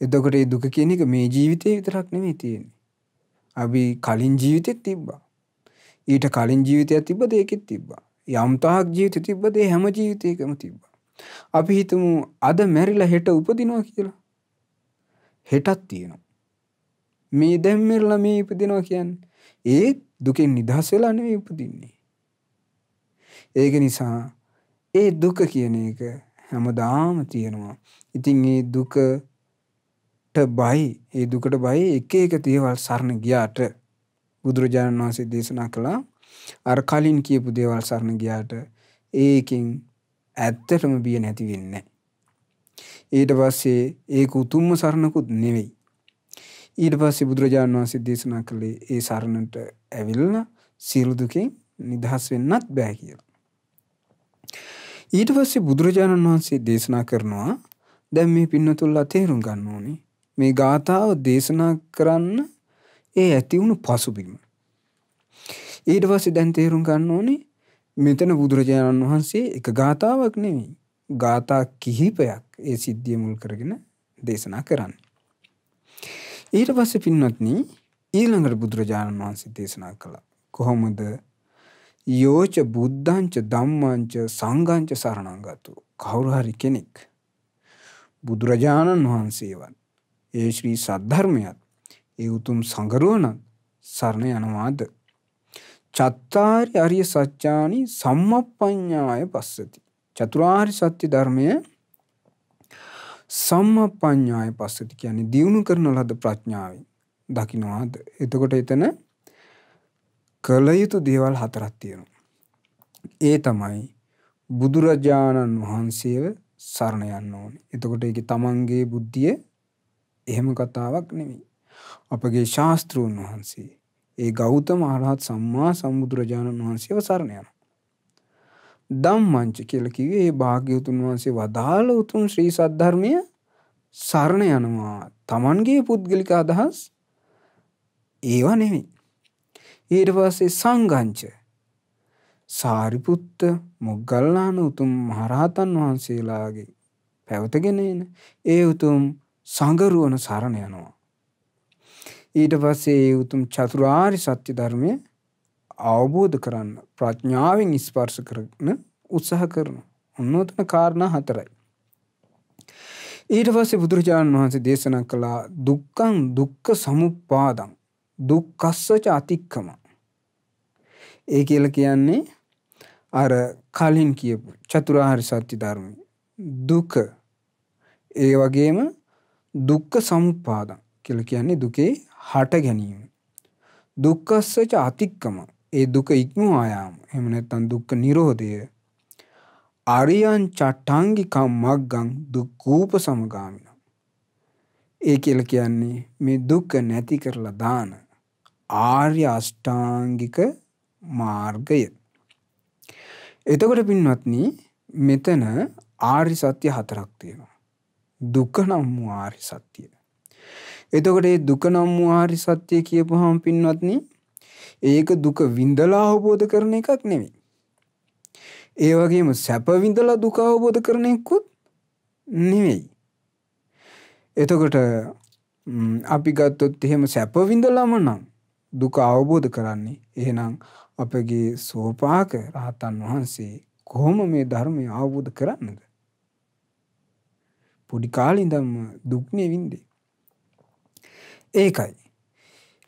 එතකොට ඒ දුක කියන එක මේ ජීවිතේ විතරක් නෙමෙයි තියෙන්නේ. අපි කලින් ජීවිතෙත් තිබ්බා. ඊට කලින් ජීවිතයක් තිබ්බද ඒකෙත් තිබ්බා. යම් තාක් ජීවිත තිබ්බද ඒ හැම ජීවිතයකම තිබ්බා. අපි හිතමු අද මැරිලා හෙට උපදිනවා කියලා. හෙටත් තියෙනවා. මේ දැම්මෙර ළමේ ඉපදිනවා කියන්නේ ඒ දුකෙන් නිදහස් වෙලා නෙවෙයි උපදින්නේ. ඒක නිසා ඒ දුක කියන එක හැමදාම තියෙනවා. ඉතින් ඒ දුකට බයි ඒ දුකට බයි එක එක දේවල් සරණ ගියාට බුදුරජාණන් වහන්සේ දේශනා කළා අර කලින් කියපු දේවල් සරණ ගියාට ඒකෙන් ඇත්තටම බිය නැති වෙන්නේ නැහැ. ඊට පස්සේ ඒක උතුම්ම සරණකුත් නෙවෙයි. ඊට පස්සේ බුදුරජාණන් වහන්සේ දේශනා කළේ ඒ සරණට ඇවිල්ල සියලු දුකෙන් නිදහස් වෙන්නත් බෑ කියලා. ඊට පස්සේ බුදුරජාණන් වහන්සේ දේශනා කරනවා දැන් මේ පින්නතුල්ලා තේරුම් ගන්න ඕනේ මේ ගාථාව දේශනා කරන්න ඒ ඇති වුණු පසුබිම. ඊට පස්සේ දැන් තේරුම් ගන්න ඕනේ මෙතන බුදුරජාණන් වහන්සේ එක ගාථාවක් නෙමෙයි. ගාථා කිහිපයක් ඒ සිද්ධිය මුල් කරගෙන දේශනා කරන්නේ. ඊට පස්සේ පින්වත්නි ඊළඟට බුදුරජාණන් වහන්සේ දේශනා කළා. කොහොමද යෝච බුද්ධංච ධම්මංච සංඝංච සරණංගතු කවුරු හරි කෙනෙක් බුදුරජාණන් වහන්සේවත් ඒ ශ්‍රී සද්ධර්මයත් ඒ උතුම් සංගරුවනත් සරණ යනවාද චත්තාරි අරිය සත්‍යානි සම්මප්පඤ්ඤාය පස්සති චතුරාර්ය සත්‍ය ධර්මය සම්මප්පඤ්ඤාය පස්සති කියන්නේ දියුණු කරන ලද ප්‍රඥාවෙන් දකින්නවාද. එතකොට එතන කළ යුතු දේවල් හතරක් තියෙනවා. ඒ තමයි බුදුරජාණන් වහන්සේව සරණ යන්න ඕනේ. එතකොට ඒක තමන්ගේ බුද්ධිය එහෙම කතාවක් නෙමෙයි. අපගේ ශාස්ත්‍රූන් වහන්සේ ඒ ගෞතම ආරහත් සම්මා සම්බුදුරජාණන් වහන්සේව සරණ යනවා. ධම්මංච කියලා කිව්වේ ඒ භාග්‍යවතුන් වහන්සේ වදාළ උතුම් ශ්‍රී සද්ධර්මය සරණ යනවා. Tamanගේ පුද්ගලික අදහස් ඒවා නෙමෙයි. ඊට පස්සේ සංඝංච සාරිපුත්ත මොග්ගල්ලාන උතුම් මහරහතන් වහන්සේලාගේ පැවතගෙන එන ඒ උතුම් සංගරුවන සරණ යනවා. ඊට පස්සේ ඒ උතුම් චතුරාර්ය සත්‍ය ධර්මයේ අවබෝධ කරන්න ප්‍රඥාවෙන් ඉස්පර්ශ කරන උත්සාහ කරන. ඔන්නෝතන කාරණා හතරයි. ඊට පස්සේ බුදුරජාණන් වහන්සේ දේශනා කළා දුක්ඛං දුක්ඛ සමුප්පාදං දුක්ඛස්සච අතික්කම. ඒ කියලා කියන්නේ අර කලින් කියපු චතුරාර්ය සත්‍ය ධර්මය දුක ඒ වගේම දුක්ඛ සමුප්පාදං කියලා කියන්නේ දුකේ හට ගැනීම. දුක්ඛස්සච අතික්කම ඒ දුක ඉක්මවා යාම. එහෙම නැත්නම් දුක්ඛ නිරෝධය. අරියං චට්ටාංගිකම් මග්ගං දුක්ඛූප සමගාමින. ඒ කියලා කියන්නේ මේ දුක නැති කරලා දාන ආර්ය අෂ්ටාංගික මාර්ගය. එතකොට පින්වත්නි මෙතන ආර්ය සත්‍ය හතරක් තියෙනවා. දුක නම් වූ ආර්ය සත්‍යය. එතකොට මේ දුක නම් වූ ආර්ය සත්‍ය කියපුවාම පින්වත්නි ඒක දුක විඳලා අවබෝධ කරන එකක් නෙමෙයි. ඒ වගේම සැප විඳලා දුක අවබෝධ කරන එකකුත් නෙමෙයි. එතකොට අපි ගත්තොත් එහෙම සැප විඳලම නම් දුක අවබෝධ කරන්නේ. එහෙනම් අපගේ සෝපාක රහතන් වහන්සේ කොහොම මේ ධර්මය අවබෝධ කරන්නද? පොඩි කාලේ ඉඳන්ම දුක්නේ විඳේ. ඒකයි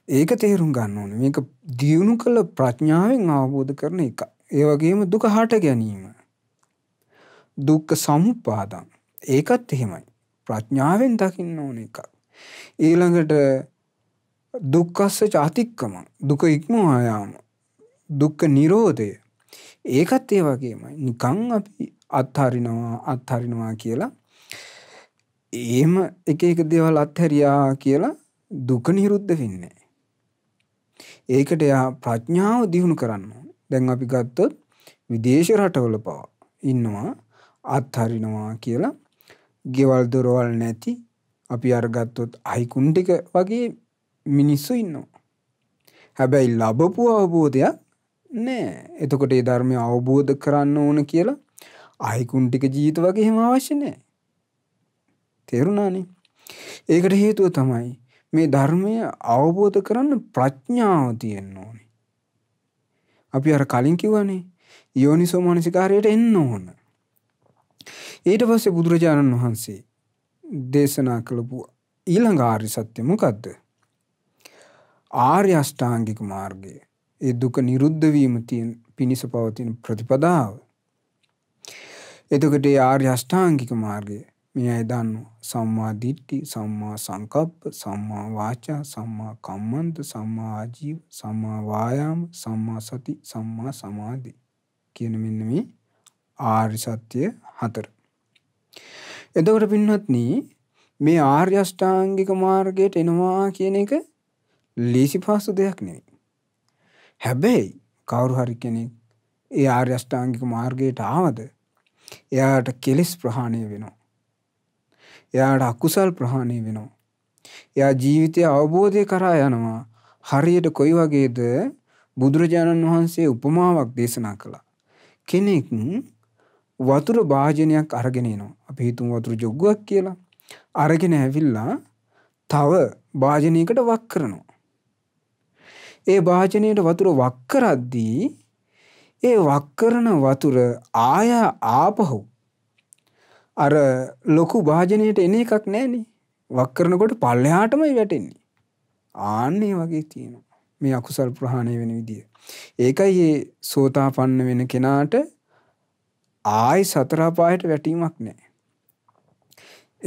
ඒක තේරුම් ගන්න ඕන මේක දියුණු කළ ප්‍රඥාවෙන් අවබෝධ කරන එක. ඒ වගේම දුක හට ගැනීම. දුක්ක සම්පාදන් ඒකත් එහෙමයි. ප්‍රඥාවෙන් දකින්න ඕන එකක්. ඊළඟට දුක්කස්ස ජාතික්කම දුක ඉක්මවායාම දුක්ක නිරෝධය ඒකත් ඒ වගේමයි නිකං අපි අත්හරිනවා අත්හරිනවා කියලා එහෙම එක එක දේවල් අත්හැරියා කියලා දුක නිරුද්ධ වෙන්නේ ඒකට එයා ප්‍රඥාව දියුණු කරන්න ඕනේ. දැන් අපි ගත්තොත් විදේශ රටවල පවා ඉන්නවා අත්හරිනවා කියලා ගෙවල් දොරවල් නැති අපි අරගත්තොත් අයිකුන් ටික වගේ මිනිස්සු ඉන්නවා. හැබැයි ලබපු අවබෝධයක් නෑ. එතකොට ඒ ධර්මය අවබෝධ කරන්න ඕන කියලා අයිකුන් ටික ජීවිත වගේ එහෙම අවශ්‍ය නෑ. තේරුණානේ. ඒකට හේතුව තමයි මේ ධර්මය අවබෝධ කරන්න ප්‍රඥාව තියෙන්න ඕනේ. අපි අර කලින් කිව්වනේ යෝනිසෝ මනසිකාරයට එන්න ඕන. ඊට පස්සේ බුදුරජාණන් වහන්සේ දේශනා කළපු ඊළඟ ආර්ය සත්‍ය මොකද්ද? ආර්ය අෂ්ටාංගික මාර්ගය. ඒ දුක නිරුද්ධ වීම තියෙන පිණිස පවතින ප්‍රතිපදාව. එතකොට ඒ ආර්ය අෂ්ටාංගික මාර්ගය මේ අය දන්නවා. සම්මා දිට්ඨි, සම්මා සංකප්ප, සම්මා වාචා, සම්මා කම්මන්ත, සම්මා ආජීව, සම්මා වායාම, සම්මා සති, සම්මා සමාධි කියන මෙන්න මේ ආර්ය සත්‍ය හතර. එතකොට පින්වත්නි මේ ආර්ය අෂ්ටාංගික මාර්ගයට එනවා කියන එක ලීසි පහසු දෙයක් නෙවෙයි. හැබැයි කවුරු හරි කෙනෙක් ඒ ආර්ය අෂ්ටාංගික මාර්ගයට ආවද එයාට කෙලෙස් ප්‍රහාණය වෙනවා. එයාට අකුසල් ප්‍රහාණය වෙනවා. එයා ජීවිතය අවබෝධය කරා යනවා. හරියට කොයි වගේද බුදුරජාණන් වහන්සේ උපමාවක් දේශනා කළා. කෙනෙක් වතුර භාජනයක් අරගෙන එනවා. අපි හිතමු වතුර ජොග්ගුවක් කියලා. අරගෙන ඇවිල්ලා තව භාජනයකට වක් කරනවා. ඒ භාජනයට වතුර වක් කරද්දී ඒ වක් කරන වතුර ආය ආපහු අර ලොකු භාජනයට එන එකක් නෑනේ වක් කරනකොට පල්ලෙහාටමයි වැටෙන්නේ. ආන්නේ වගේ තියෙනවා මේ අකුසල් ප්‍රහාණය වෙන විදිය. ඒකයි ඒ සෝතාපන්න වෙන කෙනාට ආයි සතරාපායට වැටීමක් නෑ.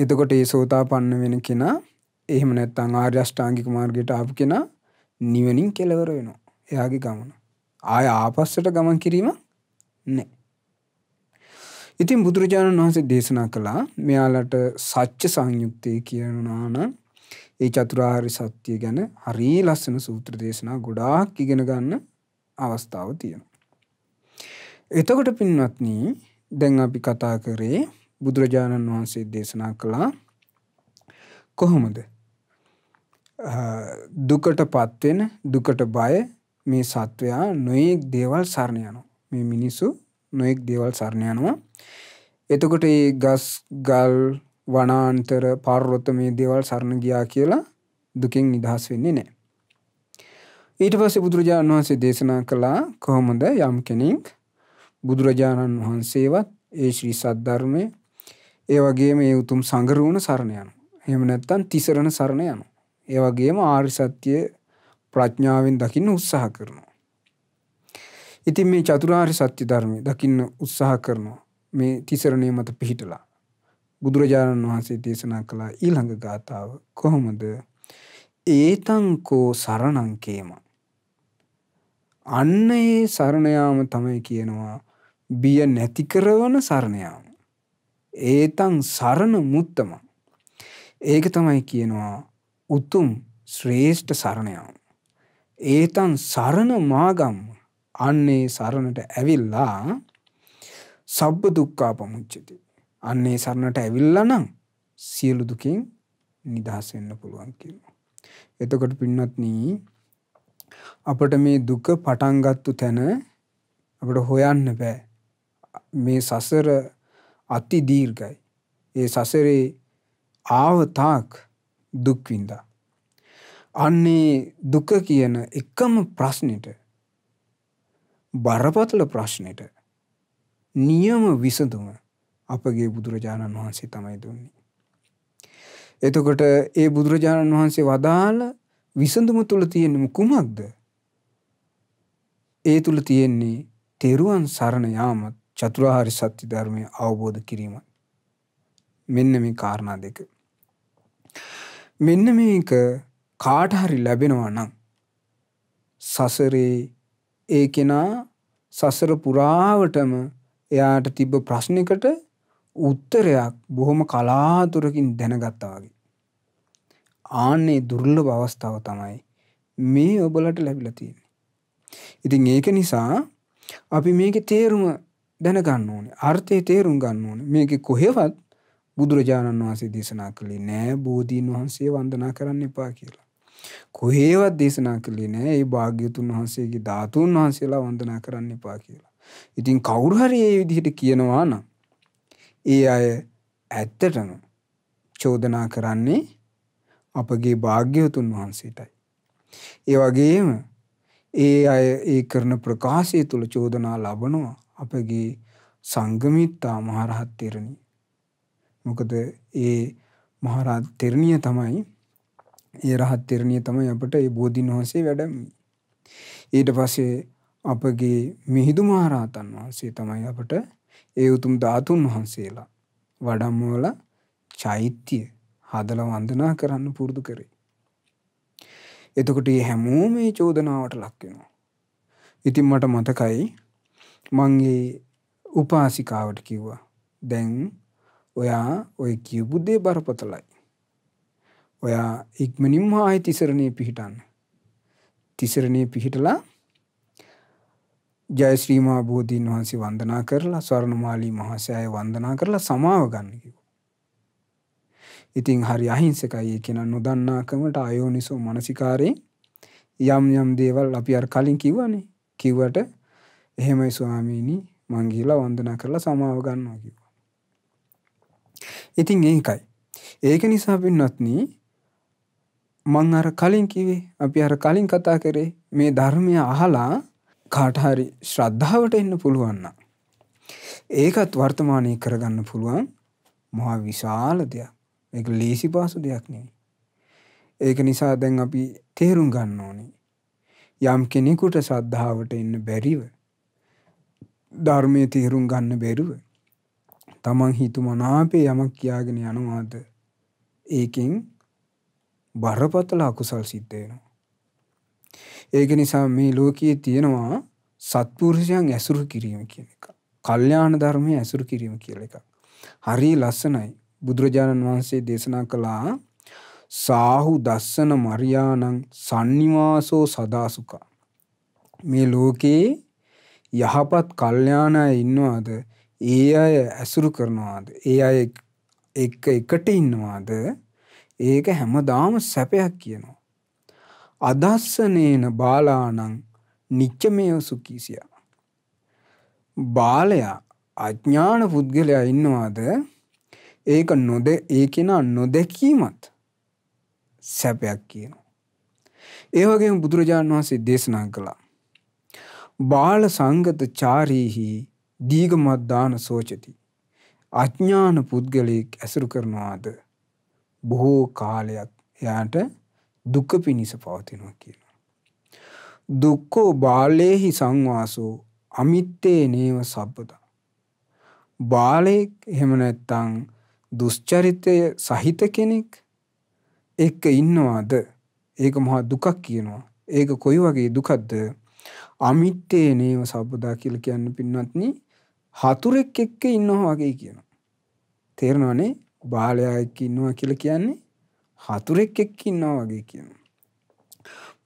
එතකොට ඒ සෝතාපන්න වෙන කෙනා එහෙම නැත්තං ආර්යෂ්ඨාංගික මාර්ගයට ආපු කෙනා නිවනින් කෙලවර වෙනවා. එයාගේ ගමන. ආය ආපස්සට ගමන් කිරීම නෑ. ඉතින් බුදුරජාණන් වහන්සේ දේශනා කළා මෙයාලට සච්ච සංයුක්තය කියනවා නම් ඒ චතුරාර්ය සත්‍ය ගැන හරි ලස්සන සූත්‍ර දේශනා ගොඩාක් ඉගෙන ගන්න අවස්ථාව තියෙනවා. එතකොට පින්වත්නි දැන් අපි කතා කරේ බුදුරජාණන් වහන්සේ දේශනා කළා කොහොමද දුකට පත්වෙන දුකට බය මේ සත්වයා නොයෙක් දේවල් සරණ යනවා මේ මිනිසු නොයෙක් දේවල් සරණ යනවා එතකොට ඒ ගස් ගල් වනාන්තර පර්රොත්ත මේ දේවල් සරණ ගියා කියලා දුකින් නිදහස් වෙන්නේ නෑ ඊට පස්සේ බුදුරජාණන් වහන්සේ දේශනා කළා කොහොමද යම් කෙනෙක් බුදුරජාණන් වහන්සේවත් ඒ ශ්‍රී සද්ධර්මය ඒ වගේ මේ උතුම් සඟරුවන සරණ යනු. එහෙම නැත්තන් තිසරණ සරණ යනු. ඒ වගේම ආරි සත්‍යය ප්‍රඥාවෙන් දකින්න උත්සාහ කරනු. ඉතින් මේ චතුරාර්ය සත්‍ය ධර්මය දකින්න උත්සාහ කරනවා මේ තිසරණය මත පිහිටලා බුදුරජාණන් වහන්සේ දේශනා කළා ඊළඟ ගාථාව කොහොමද ඒතංකෝ සරණංකේම අන්න ඒ සරණයාම තමයි කියනවා බිය නැති කරවන සරණයාම ඒතං සරණ මුත්තම ඒක තමයි කියනවා උතුම් ශ්‍රේෂ්ඨ සරණයාම ඒතන් සරණ මාගම්ම අන්නේ සරණට ඇවිල්ලා සබ්බ දුක්ඛාපමුච්චති. අන්නේ සරණට ඇවිල්ලා නම් සියලු දුකින් නිදහස් වෙන්න පුළුවන් කියනවා. එතකොට පින්වත්නි අපිට මේ දුක පටන් ගත්ත තැන අපිට හොයන්න බෑ. මේ සසර අති දීර්ඝයි. ඒ සසරේ ආවතාක් දුක් විඳා. අන්නේ දුක කියන එකම ප්‍රශ්නෙට බරපතල ප්‍රශ්නයට නියම විසඳුම අපගේ බුදුරජාණන් වහන්සේ තමයි දුන්නේ. එතකොට ඒ බුදුරජාණන් වහන්සේ වදාළ විසඳුම තුළ තියෙන කුමක්ද? ඒ තුළ තියෙන්නේ තෙරුවන් සරණ යාමත් චතුරාර්ය සත්‍ය ධර්මය අවබෝධ කිරීමයි. මෙන්න මේ කාරණා දෙක. මෙන්න මේක කාට හරි ලැබෙනවා නම් සසරේ ඒ කෙනා සසර පුරාවටම එයාට තිබ්බ ප්‍රශ්නයකට උත්තරයක් බොහොම කලාතුරකින් දැනගත්තා වගේ. ආන්නේ දුර්ලභ අවස්ථාව තමයි මේ ඔබලට ලැබිලා තියෙන්නේ. ඉතින් ඒක නිසා අපි මේකේ තේරුම දැනගන්න ඕනේ. අර්ථය තේරුම් ගන්න ඕනේ. මේකේ කොහෙවත් බුදුරජාණන් වහන්සේ දේශනා කළේ නෑ බෝධීන් වහන්සේ වන්දනා කරන්න එපා කියලා. කොහේවත් දේශනා කළේ නෑ ඒ භාග්‍යතුන් වහන්සේගේ ධාතුන් වහන්සේලා වන්දනා කරන්න එපා කියලා. ඉතින් කවුරු හරි ඒ විදිහට කියනවා නම් ඒ අය ඇත්තටම චෝදනා කරන්නේ අපගේ භාග්‍යවතුන් වහන්සේටයි. ඒ වගේම ඒ අය ඒ කරන ප්‍රකාශය තුළ චෝදනා ලබනවා අපගේ සංගමිත්තා මහරහත් තෙරණිය. මොකද ඒ මහරහත් තෙරණිය තමයි ඒ රහත් තෙරණිය තමයි අපට ඒ බෝධීන් වහන්සේ වැඩමි. ඊට පස්සේ අපගේ මිහිඳු මහරහතන් වහන්සේ තමයි අපට ඒ උතුම් ධාතුන් වහන්සේලා වඩම්මවල චෛත්‍ය හදලා වන්දනා කරන්න පුරුදු කරේ. එතකොට මේ හැමෝම මේ චෝදනාවට ලක් වෙනවා. ඉතින් මට මතකයි මං ඒ උපාසිකාවට කිව්වා. දැන් ඔයා ඔය කියපු දේ බරපතලයි. ඔයා ඉක්මනින්ම ආයි තිසරණය පිහිටන්න. තිසරණය පිහිටලා ජයශ්‍රීමා බෝධීන් වහන්සේ වන්දනා කරලා ස්වර්ණමාලී මහසෑය වන්දනා කරලා සමාව ගන්න කිව්වා. ඉතින් හරි අහිංසකයි ඒ කෙනා නොදන්නාකමට අයෝනිසෝ මනසිකාරේ යම් යම් දේවල් අපි අර කලින් කිව්වනේ. කිව්වට එහෙමයි ස්වාමීනි මං ගිහිලා වන්දනා කරලා සමාව ගන්නවා කිව්වා. ඉතින් ඒකයි. ඒක නිසා පින්වත්නි මං අර කලින් කිවේ අපි අර කලින් කතා කරේ මේ ධර්මය අහලා කාටහරි ශ්‍රද්ධාවට එන්න පුළුවන්න. ඒකත් වර්තමානය කරගන්න පුළුවන් මහා විශාල දෙයක් එක ලේසි පාසු දෙයක් නෙවි. ඒක නිසා දැන් අපි තේරුම් ගන්න ඕනේ. යම් කෙනෙකුට සද්ධාවට එන්න බැරිව ධර්මය තේරුම් ගන්න බැරුව තමන් හිතු මනාපේ යමක් කියාගෙන යනවාද ඒකෙන් බරපතල අකුසල් සිද්ධ වෙනවා. ඒක නිසා මේ ලෝකයේ තියෙනවා සත්පුරුෂයන් ඇසුරු කිරීම කියන එක. කල්යාණ ධර්මයේ ඇසුරු කිරීම කියලා එකක්. හරි ලස්සනයි. බුදුරජාණන් වහන්සේ දේශනා කළා සාහු දස්සන මරියාණං sannivaso sadasuka. මේ ලෝකේ යහපත් කල්යාණ අය ඉන්නවාද? ඒ අය ඇසුරු කරනවාද? ඒ අය එක්ක එකට ඉන්නවාද? ඒක හැමදාම සැපයක් කියනවා. අදස්සනේන බාලානං නිච්චමයෝ සුකීසිය. බාලයා අඥ්ඥාන පුද්ගලයා ඉන්නවාද ඒක නොද ඒ කෙනා නොදැකීමත් සැපයක් කියනවා. ඒවගේ බුදුරජාණන් වහන්සේ දේශනා කළා. බාල සංගත චාරීහි දීගමත්දාන සෝචති. අඥ්ඥාන පුද්ගලයෙක් ඇසුරු කරනවාද බොහෝ කාලයක් එයාට දුක පිණිස පවතිනවා කියනවා. දුක්කෝ බාලයෙහි සංවාසෝ අමිත්තේ නේව සබ්බදා. බාලයෙක් එහෙම නැත්තං දුෂ්චරිතය සහිත කෙනෙක් එක්ක ඉන්නවාද ඒක මහා දුකක් කියනවා. ඒක කොයි වගේ දුකක්ද අමිත්තේ නේව සබ්බදා කියලා කියන්න පින්නත්නි හතුරෙක් එක්ක ඉන්නවා වගේ කියනවා. තේරෙනවනේ බාලයා එක්ක ඉන්නවා කියලා කියන්නේ හතුරෙක් එක්ක ඉන්නවා වගේ කියනවා.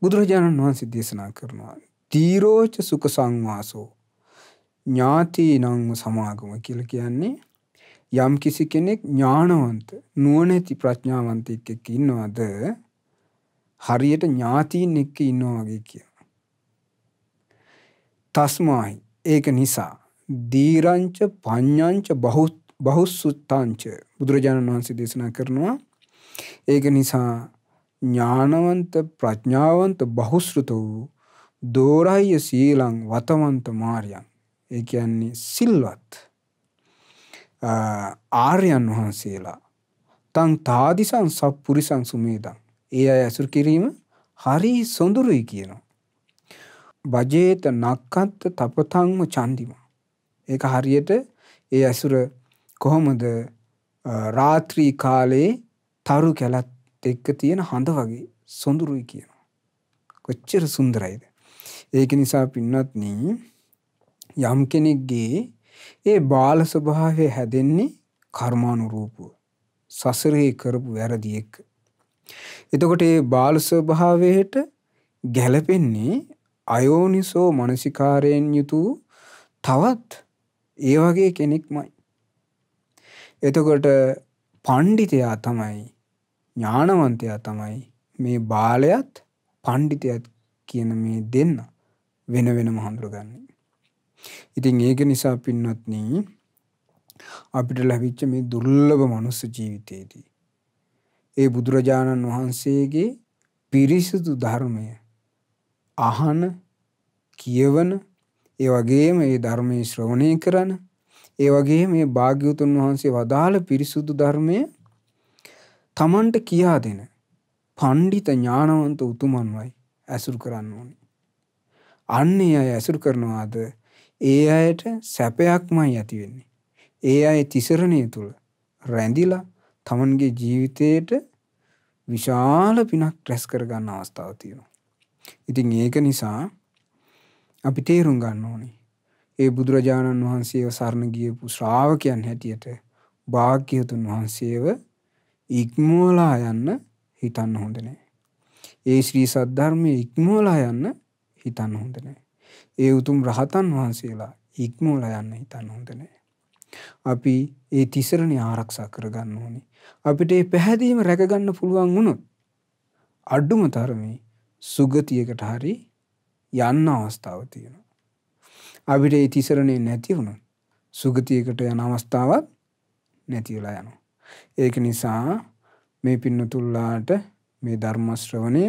බුදුරජාණන් වහන්සේ දේශනා කරනවා තීරෝච සුඛ සංවාසෝ ඥාතිනං සමාගම කියලා කියන්නේ යම් කිසි කෙනෙක් ඥානවන්ත නුවණැති ප්‍රඥාවන්තෙක් එක්ක ඉන්නවද හරියට ඥාතීන් එක්ක ඉන්නවා වගේ කියනවා. තස්මායි ඒක නිසා දීරංච පඤ්ඤංච බහුත් බහුස්සුත්තාංච බුදුරජාණන් වහන්සේ දේශනා කරනවා. ඒක නිසා ඥානවන්ත ප්‍රඥාවන්ත බහුශ්‍රත වූ දෝරාහ්‍ය සීලං වතවන්ත මාර්යං ඒ කියන්නේ සිල්වත් ආර්යයන් වහන්සේලා තං තාදිසං සප්පුරිසං සුමේදං ඒ අය ඇසුරු කිරීම හරි සොඳුරුයි කියනවා බජේත නක්කත් තපතංව චන්දිම ඒක හරියට ඒ ඇසුර කොහොමද රාත්‍රී කාලේ තරු කැලත් එක්ක තියෙන හඳ වගේ සොඳුරුයි කියනවා. කොච්චර සුන්දරයිද. ඒක නිසා පින්නත්න යම් කෙනෙක්ගේ ඒ බාල ස්වභාවය හැදෙන්නේ කර්මානුරූපුව. සසරහි කරපු වැරදි එක්ක. එතකොට ඒ බාල ස්වභාවයට ගැලපෙන්නේ අයෝනිසෝ මනසිකාරයෙන් යුතු තවත් ඒ වගේ කෙනෙක්මයි. එතකොට පණ්ඩිතයා තමයි ඥානවන්තයා තමයි මේ බාලයත් පණ්ඩිතයත් කියන මේ දෙන්න වෙන වෙන මහඳුරගන්නේ. ඉතින් ඒක නිසා පින්වත්නී අපිට ලැබිච්ච මේ දුර්ලභ මනුස්ස ජීවිතයේදී. ඒ බුදුරජාණන් වහන්සේගේ පිරිසුදු ධර්මය අහන කියවන ඒ වගේම ඒ ධර්මය ශ්‍රවණය කරන ඒ වගේ මේ භාග්‍යවතුන් වහන්සේ වදාළ පිරිසුදු ධර්මය තමන්ට කියා දෙන පණ්ඩිත ඥානවන්ත උතුමන්වයි ඇසුරු කරන්න ඕනේ. අන්නේ අය ඇසුරු කරනවාද ඒ අයට සැපයක්මයි ඇති වෙන්නේ. ඒ අය තිසරණය තුල රැඳිලා තමන්ගේ ජීවිතයට විශාල පිනක් රැස් කරගන්න අවස්ථාව තියෙනවා. ඉතින් ඒක නිසා අපි තේරුම් ගන්න ඕනේ ඒ බුදුරජාණන් වහන්සේව සරණ ගියපු ශ්‍රාවකයන් හැටියට භාග්‍යතුන් වහන්සේව ඉක්මෝලා යන්න හිතන්න හොඳ නෑ. ඒ ශ්‍රී සද්ධර්මය ඉක්මෝලා යන්න හිතන්න හොඳ නෑ. ඒ උතුම් රහතන් වහන්සේලා ඉක්මෝලා යන්න හිතන්න හොඳ නෑ. අපි ඒ තිසරණ ආරක්ෂා කරගන්න ඕනේ. අපිට ඒ පැහැදීම රැකගන්න පුළුවන් වුණොත් අඩුම තරමේ සුගතියකට හරි යන්න අවස්ථාව තියෙනවා. අපිට ඒ තිසරණේ නැති වුණොත් සුගතියකට යන අවස්ථාවක් නැති වෙලා යනවා. ඒක නිසා මේ පින්නතුල්ලාට මේ ධර්ම ශ්‍රවණය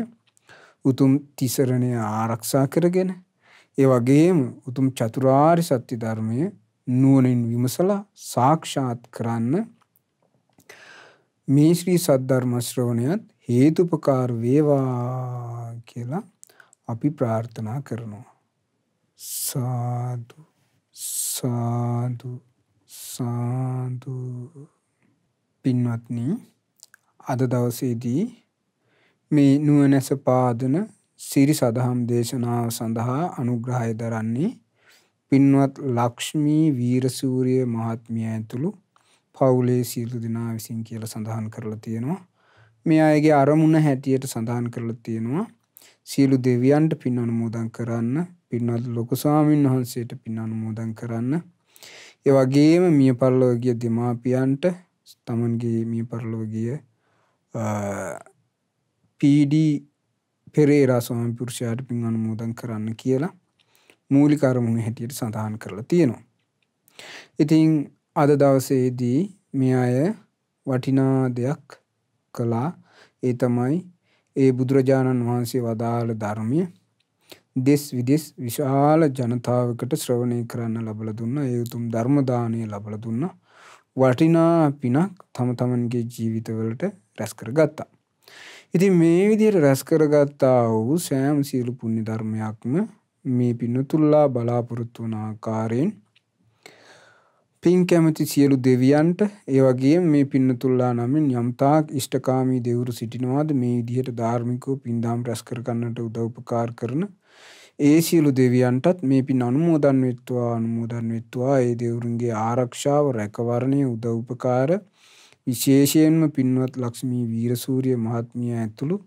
උතුම් තිසරණය ආරක්ෂා කරගෙන ඒ වගේම උතුම් චතුරාර්ය සත්‍ය ධර්මය නුවණින් විමසලා සාක්ෂාත් කරන්න මේ ශ්‍රී සද්ධර්ම ශ්‍රවණයත් හේතුපකාර වේවා කියලා අපි ප්‍රාර්ථනා කරනවා Sadu, සාදු සාදු පින්වත්න අද දවසේදී මේ නුවනැස පාදන සිරි සදහම් දේශනාව සඳහා අනුග්‍රහය දරන්නේ පින්වත් ලක්ෂ්මී වීරසූරිය මහත්මිය ඇතුළු පවුලේ සීලු දෙනා විසින් කියල සඳහන් කරලා තියෙනවා මේ අයගේ අරමුණ හැටියට සඳහන් කරලා තියෙනවා සියලු දෙවියන්ට පින් අනුමෝදන් කරන්න පින්නත් ලොකු ස්වාමීන් වහන්සේට පින් අනුමෝදන් කරන්න. ඒ වගේම මිය පරලොව ගිය දෙමාපියන්ට තමන්ගේ මිය පරලොව ගිය PD පෙරේරා ස්වාමි පුරුෂයාට පින් අනුමෝදන් කරන්න කියලා මූලික අරමුණු හැටියට සඳහන් කරලා තියෙනවා. ඉතින් අද දවසේදී මේ අය වටිනා දෙයක් කළා ඒ තමයි ඒ බුදුරජාණන් වහන්සේ වදාළ ධර්මය දෙස් විදෙස් විශාල ජනතාවකට ශ්‍රවණය කරන්න ලබල දුන්න ඒ උතුම් ධර්මදානය ලබල දුන්න වටිනා පිනක් තම තමන්ගේ ජීවිතවලට රැස්කර ගත්තා. ඉති මේ විදියට රැස්කරගත්තා වූ සෑම් සියලු පුුණි ධර්මයක්ම මේ පින්නතුල්ලා බලාපොරොත්තු වන ආකාරයෙන් පින් කැමති සියලු දෙවියන්ට ඒවගේ මේ පින්නතුල්ලා නමින් යම්තාක් ඉෂ්ටකාමී දෙවරු සිටිනවාද මේ ඉදිහට ධාර්මිකෝ පින්දාම් ප්‍රස්කර කන්නට උදව්පකාර කරන ඒ සියලු දෙවියන්ටත් මේ පින් අනුමෝදන් වෙත්වා අනුමෝදන් වෙත්වා ඒ දෙවරුන්ගේ ආරක්ෂාව රැකවරණය උදව්පකාර විශේෂයෙන්ම පින්වත් ලක්ෂ්මී වීරසූරිය මහත්මිය ඇතුළු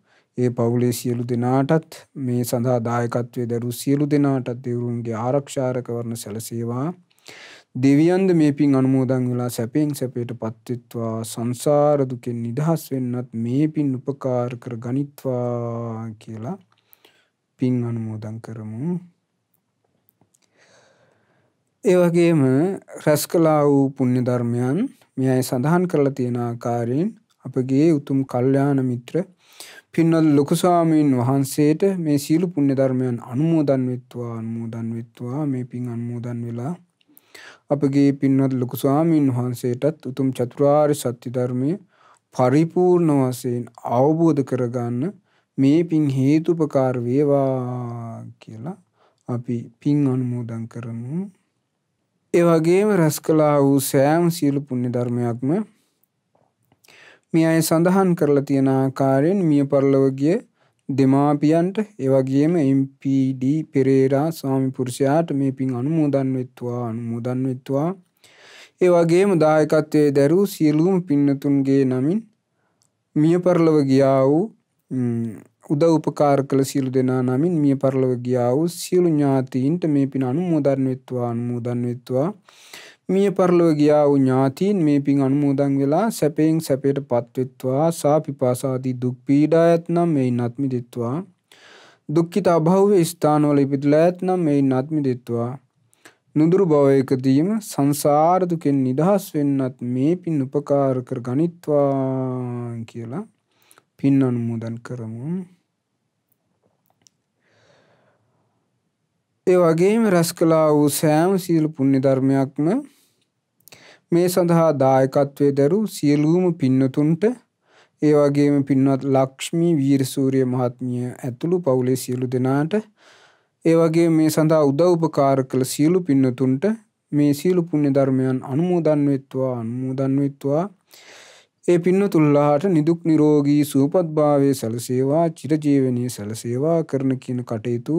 ඒ පවුලේ සියලු දෙනාටත් මේ සඳහා දායකත්වයේ දරු සියලු දෙනාටත් දෙවරුන්ගේ ආරක්ෂාරකවරණ සැලසේවා දෙවියන්ද මේ පින් අනුමෝදන් වෙලා සැපෙන් සැපයට පත්වෙත්වා සංසාර දුකෙන් නිදහස් වෙන්නත් මේ පින් උපකාර කර ගනිත්වා කියලා පින් අනුමෝදන් කරමු. ඒවගේම රැස් කලා වූ පුුණ්‍ය ධර්මයන් මෙ අයි සඳහන් කරලා තියෙන ආකාරයෙන් අපගේ උතුම් කල්්‍යාන මිත්‍ර පින්නල් ලොකුස්වාමීන් වහන්සේට මේ සීලු පුුණ්‍ය ධර්මයන් අනුමෝදන් වෙත්වා අන්මෝදන් වෙත්වා මේ පින් අන්මෝදන් වෙලා අපගේ පින්නත් ලොකුස්වාමීන් වහන්සේටත් උතුම් චතුරාර් සත්‍ය ධර්මය පරිපූර්ණ වසයෙන් අවබෝධ කරගන්න මේ පින් හේතුපකාර වේවා කියලා අපි පින් අනුමෝදන් කරමු. ඒ වගේම රැස් කළා වූ සෑම සියලු පුණ්‍ය ධර්මයක්ම මේ අය සඳහන් කරලා තියෙන ආකාරයෙන් මිය පරලොව ගිය දෙමාපියන්ට ඒ වගේම MPD පෙරේරා ස්වාමි පුරුෂයාට මේ පින් අනුමෝදන් වෙත්වා අනුමෝදන් වෙත්වා ඒ වගේම දායකත්වයේ දරූ සියලුම පින්නතුන්ගේ නමින් මිය පරලොව ගියා වූ උදව් උපකාර කළ සියලු දෙනා නමින් මිය පරලොව ගියා වූ සියලු ඥාතීන්ට මේ පින අනුමෝදන් වෙත්වා අනුමෝදන් වෙත්වා මිය පරලොව ගියා වූ ඥාතීන් මේ පින් අනුමෝදන් වෙලා සැපයෙන් සැපයට පත්වෙත්වා සාපිපාසාදී දුක් පීඩා ඇතනම් මේ නත්මිදිත්වා දුක්ඛිත අභව්‍ය ස්ථානවල ඉපදලා ඇතනම් මේ නත්මිදිත්වා නුදුරු භවයකදීම සංසාර දුකෙන් නිදහස් වෙන්නත් මේ පින් උපකාර කර ගනිත්වා කියලා පින් අනුමෝදන් කරමු. ඒ වගේම රැස් කළා වූ සෑම සීල පුණ්‍ය ධර්මයක්ම මේ සඳහා දායකත්වයේ දරූ සියලුම පින්නතුන්ට ඒ වගේම පින්වත් ලක්ෂ්මී වීරසූරිය මහත්මිය ඇතුළු පවුලේ සියලු දෙනාට ඒ වගේ මේ සඳහා උදව් උපකාර කළ සියලු පින්නතුන්ට මේ සියලු පුණ්‍ය ධර්මයන් අනුමෝදන් වෙත්වා අනුමෝදන් වෙත්වා ඒ පින්න තුල්ලාට නිදුක් නිරෝගී සූපත්භාවය සැලසේවා චිරජීවනය සැලසේවා කරන කියන කටයුතු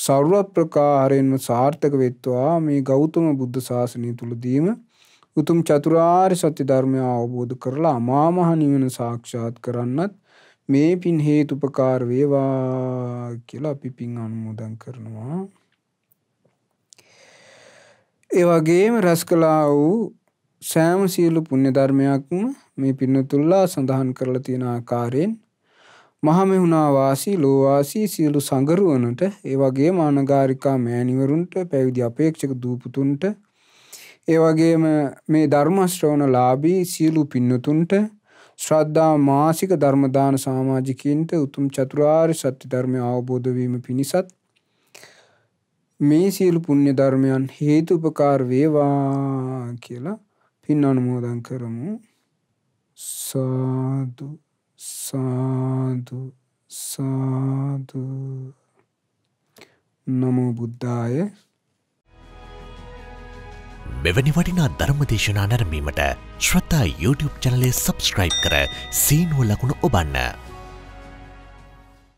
සර්ව ප්‍රකාරයෙන්ම සාර්ථක වෙත්වා මේ ගෞතම බුද්ධ ශාසනය තුළදීම උතුම් චතුරාර් සත්‍ය ධර්මය අවබෝධ කරලා අමාමහ නිවන සාක්ෂාත් කරන්නත් මේ පින් හේතුපකාර වේවා කියලා අපි පින් අනුමෝදන් කරනවා. ඒ වගේම රැස් කළා වූ සෑම සියලු පුුණ්‍ය ධර්මයක්ම මේ පින්නතුල්ලා සඳහන් කරලා තියෙන ආකාරයෙන් මහමෙහුණවාසී ලෝවාසී සියලු සඟරුවනට ඒ වගේ මානගාරිකා මෑණිවරුන්ට පැවිදි අපේක්ෂක දූපතුන්ට ඒ වගේම මේ ධර්මශ්‍රවණ ලාභී සියලු පින්නතුන්ට ශ්‍රද්ධා මාසික ධර්මදාන සමාජිකීන්ට උතුම් චතුරාර්ය සත්‍ය ධර්මය අවබෝධ වීම පිණිසත් මේ සියලු පුණ්‍ය ධර්මයන් හේතු උපකාර වේවා කියලා පින් අනුමෝදන් කරමු සාදු සාදු සාදු නමෝ බුද්ධාය මෙවැනි වටිනා ධර්ම දේශනා නැරමීමට ශ්‍රතා YouTube චනලය සබස්ක්‍රයිබ් කර සීනුව ලකුණු ඔබන්න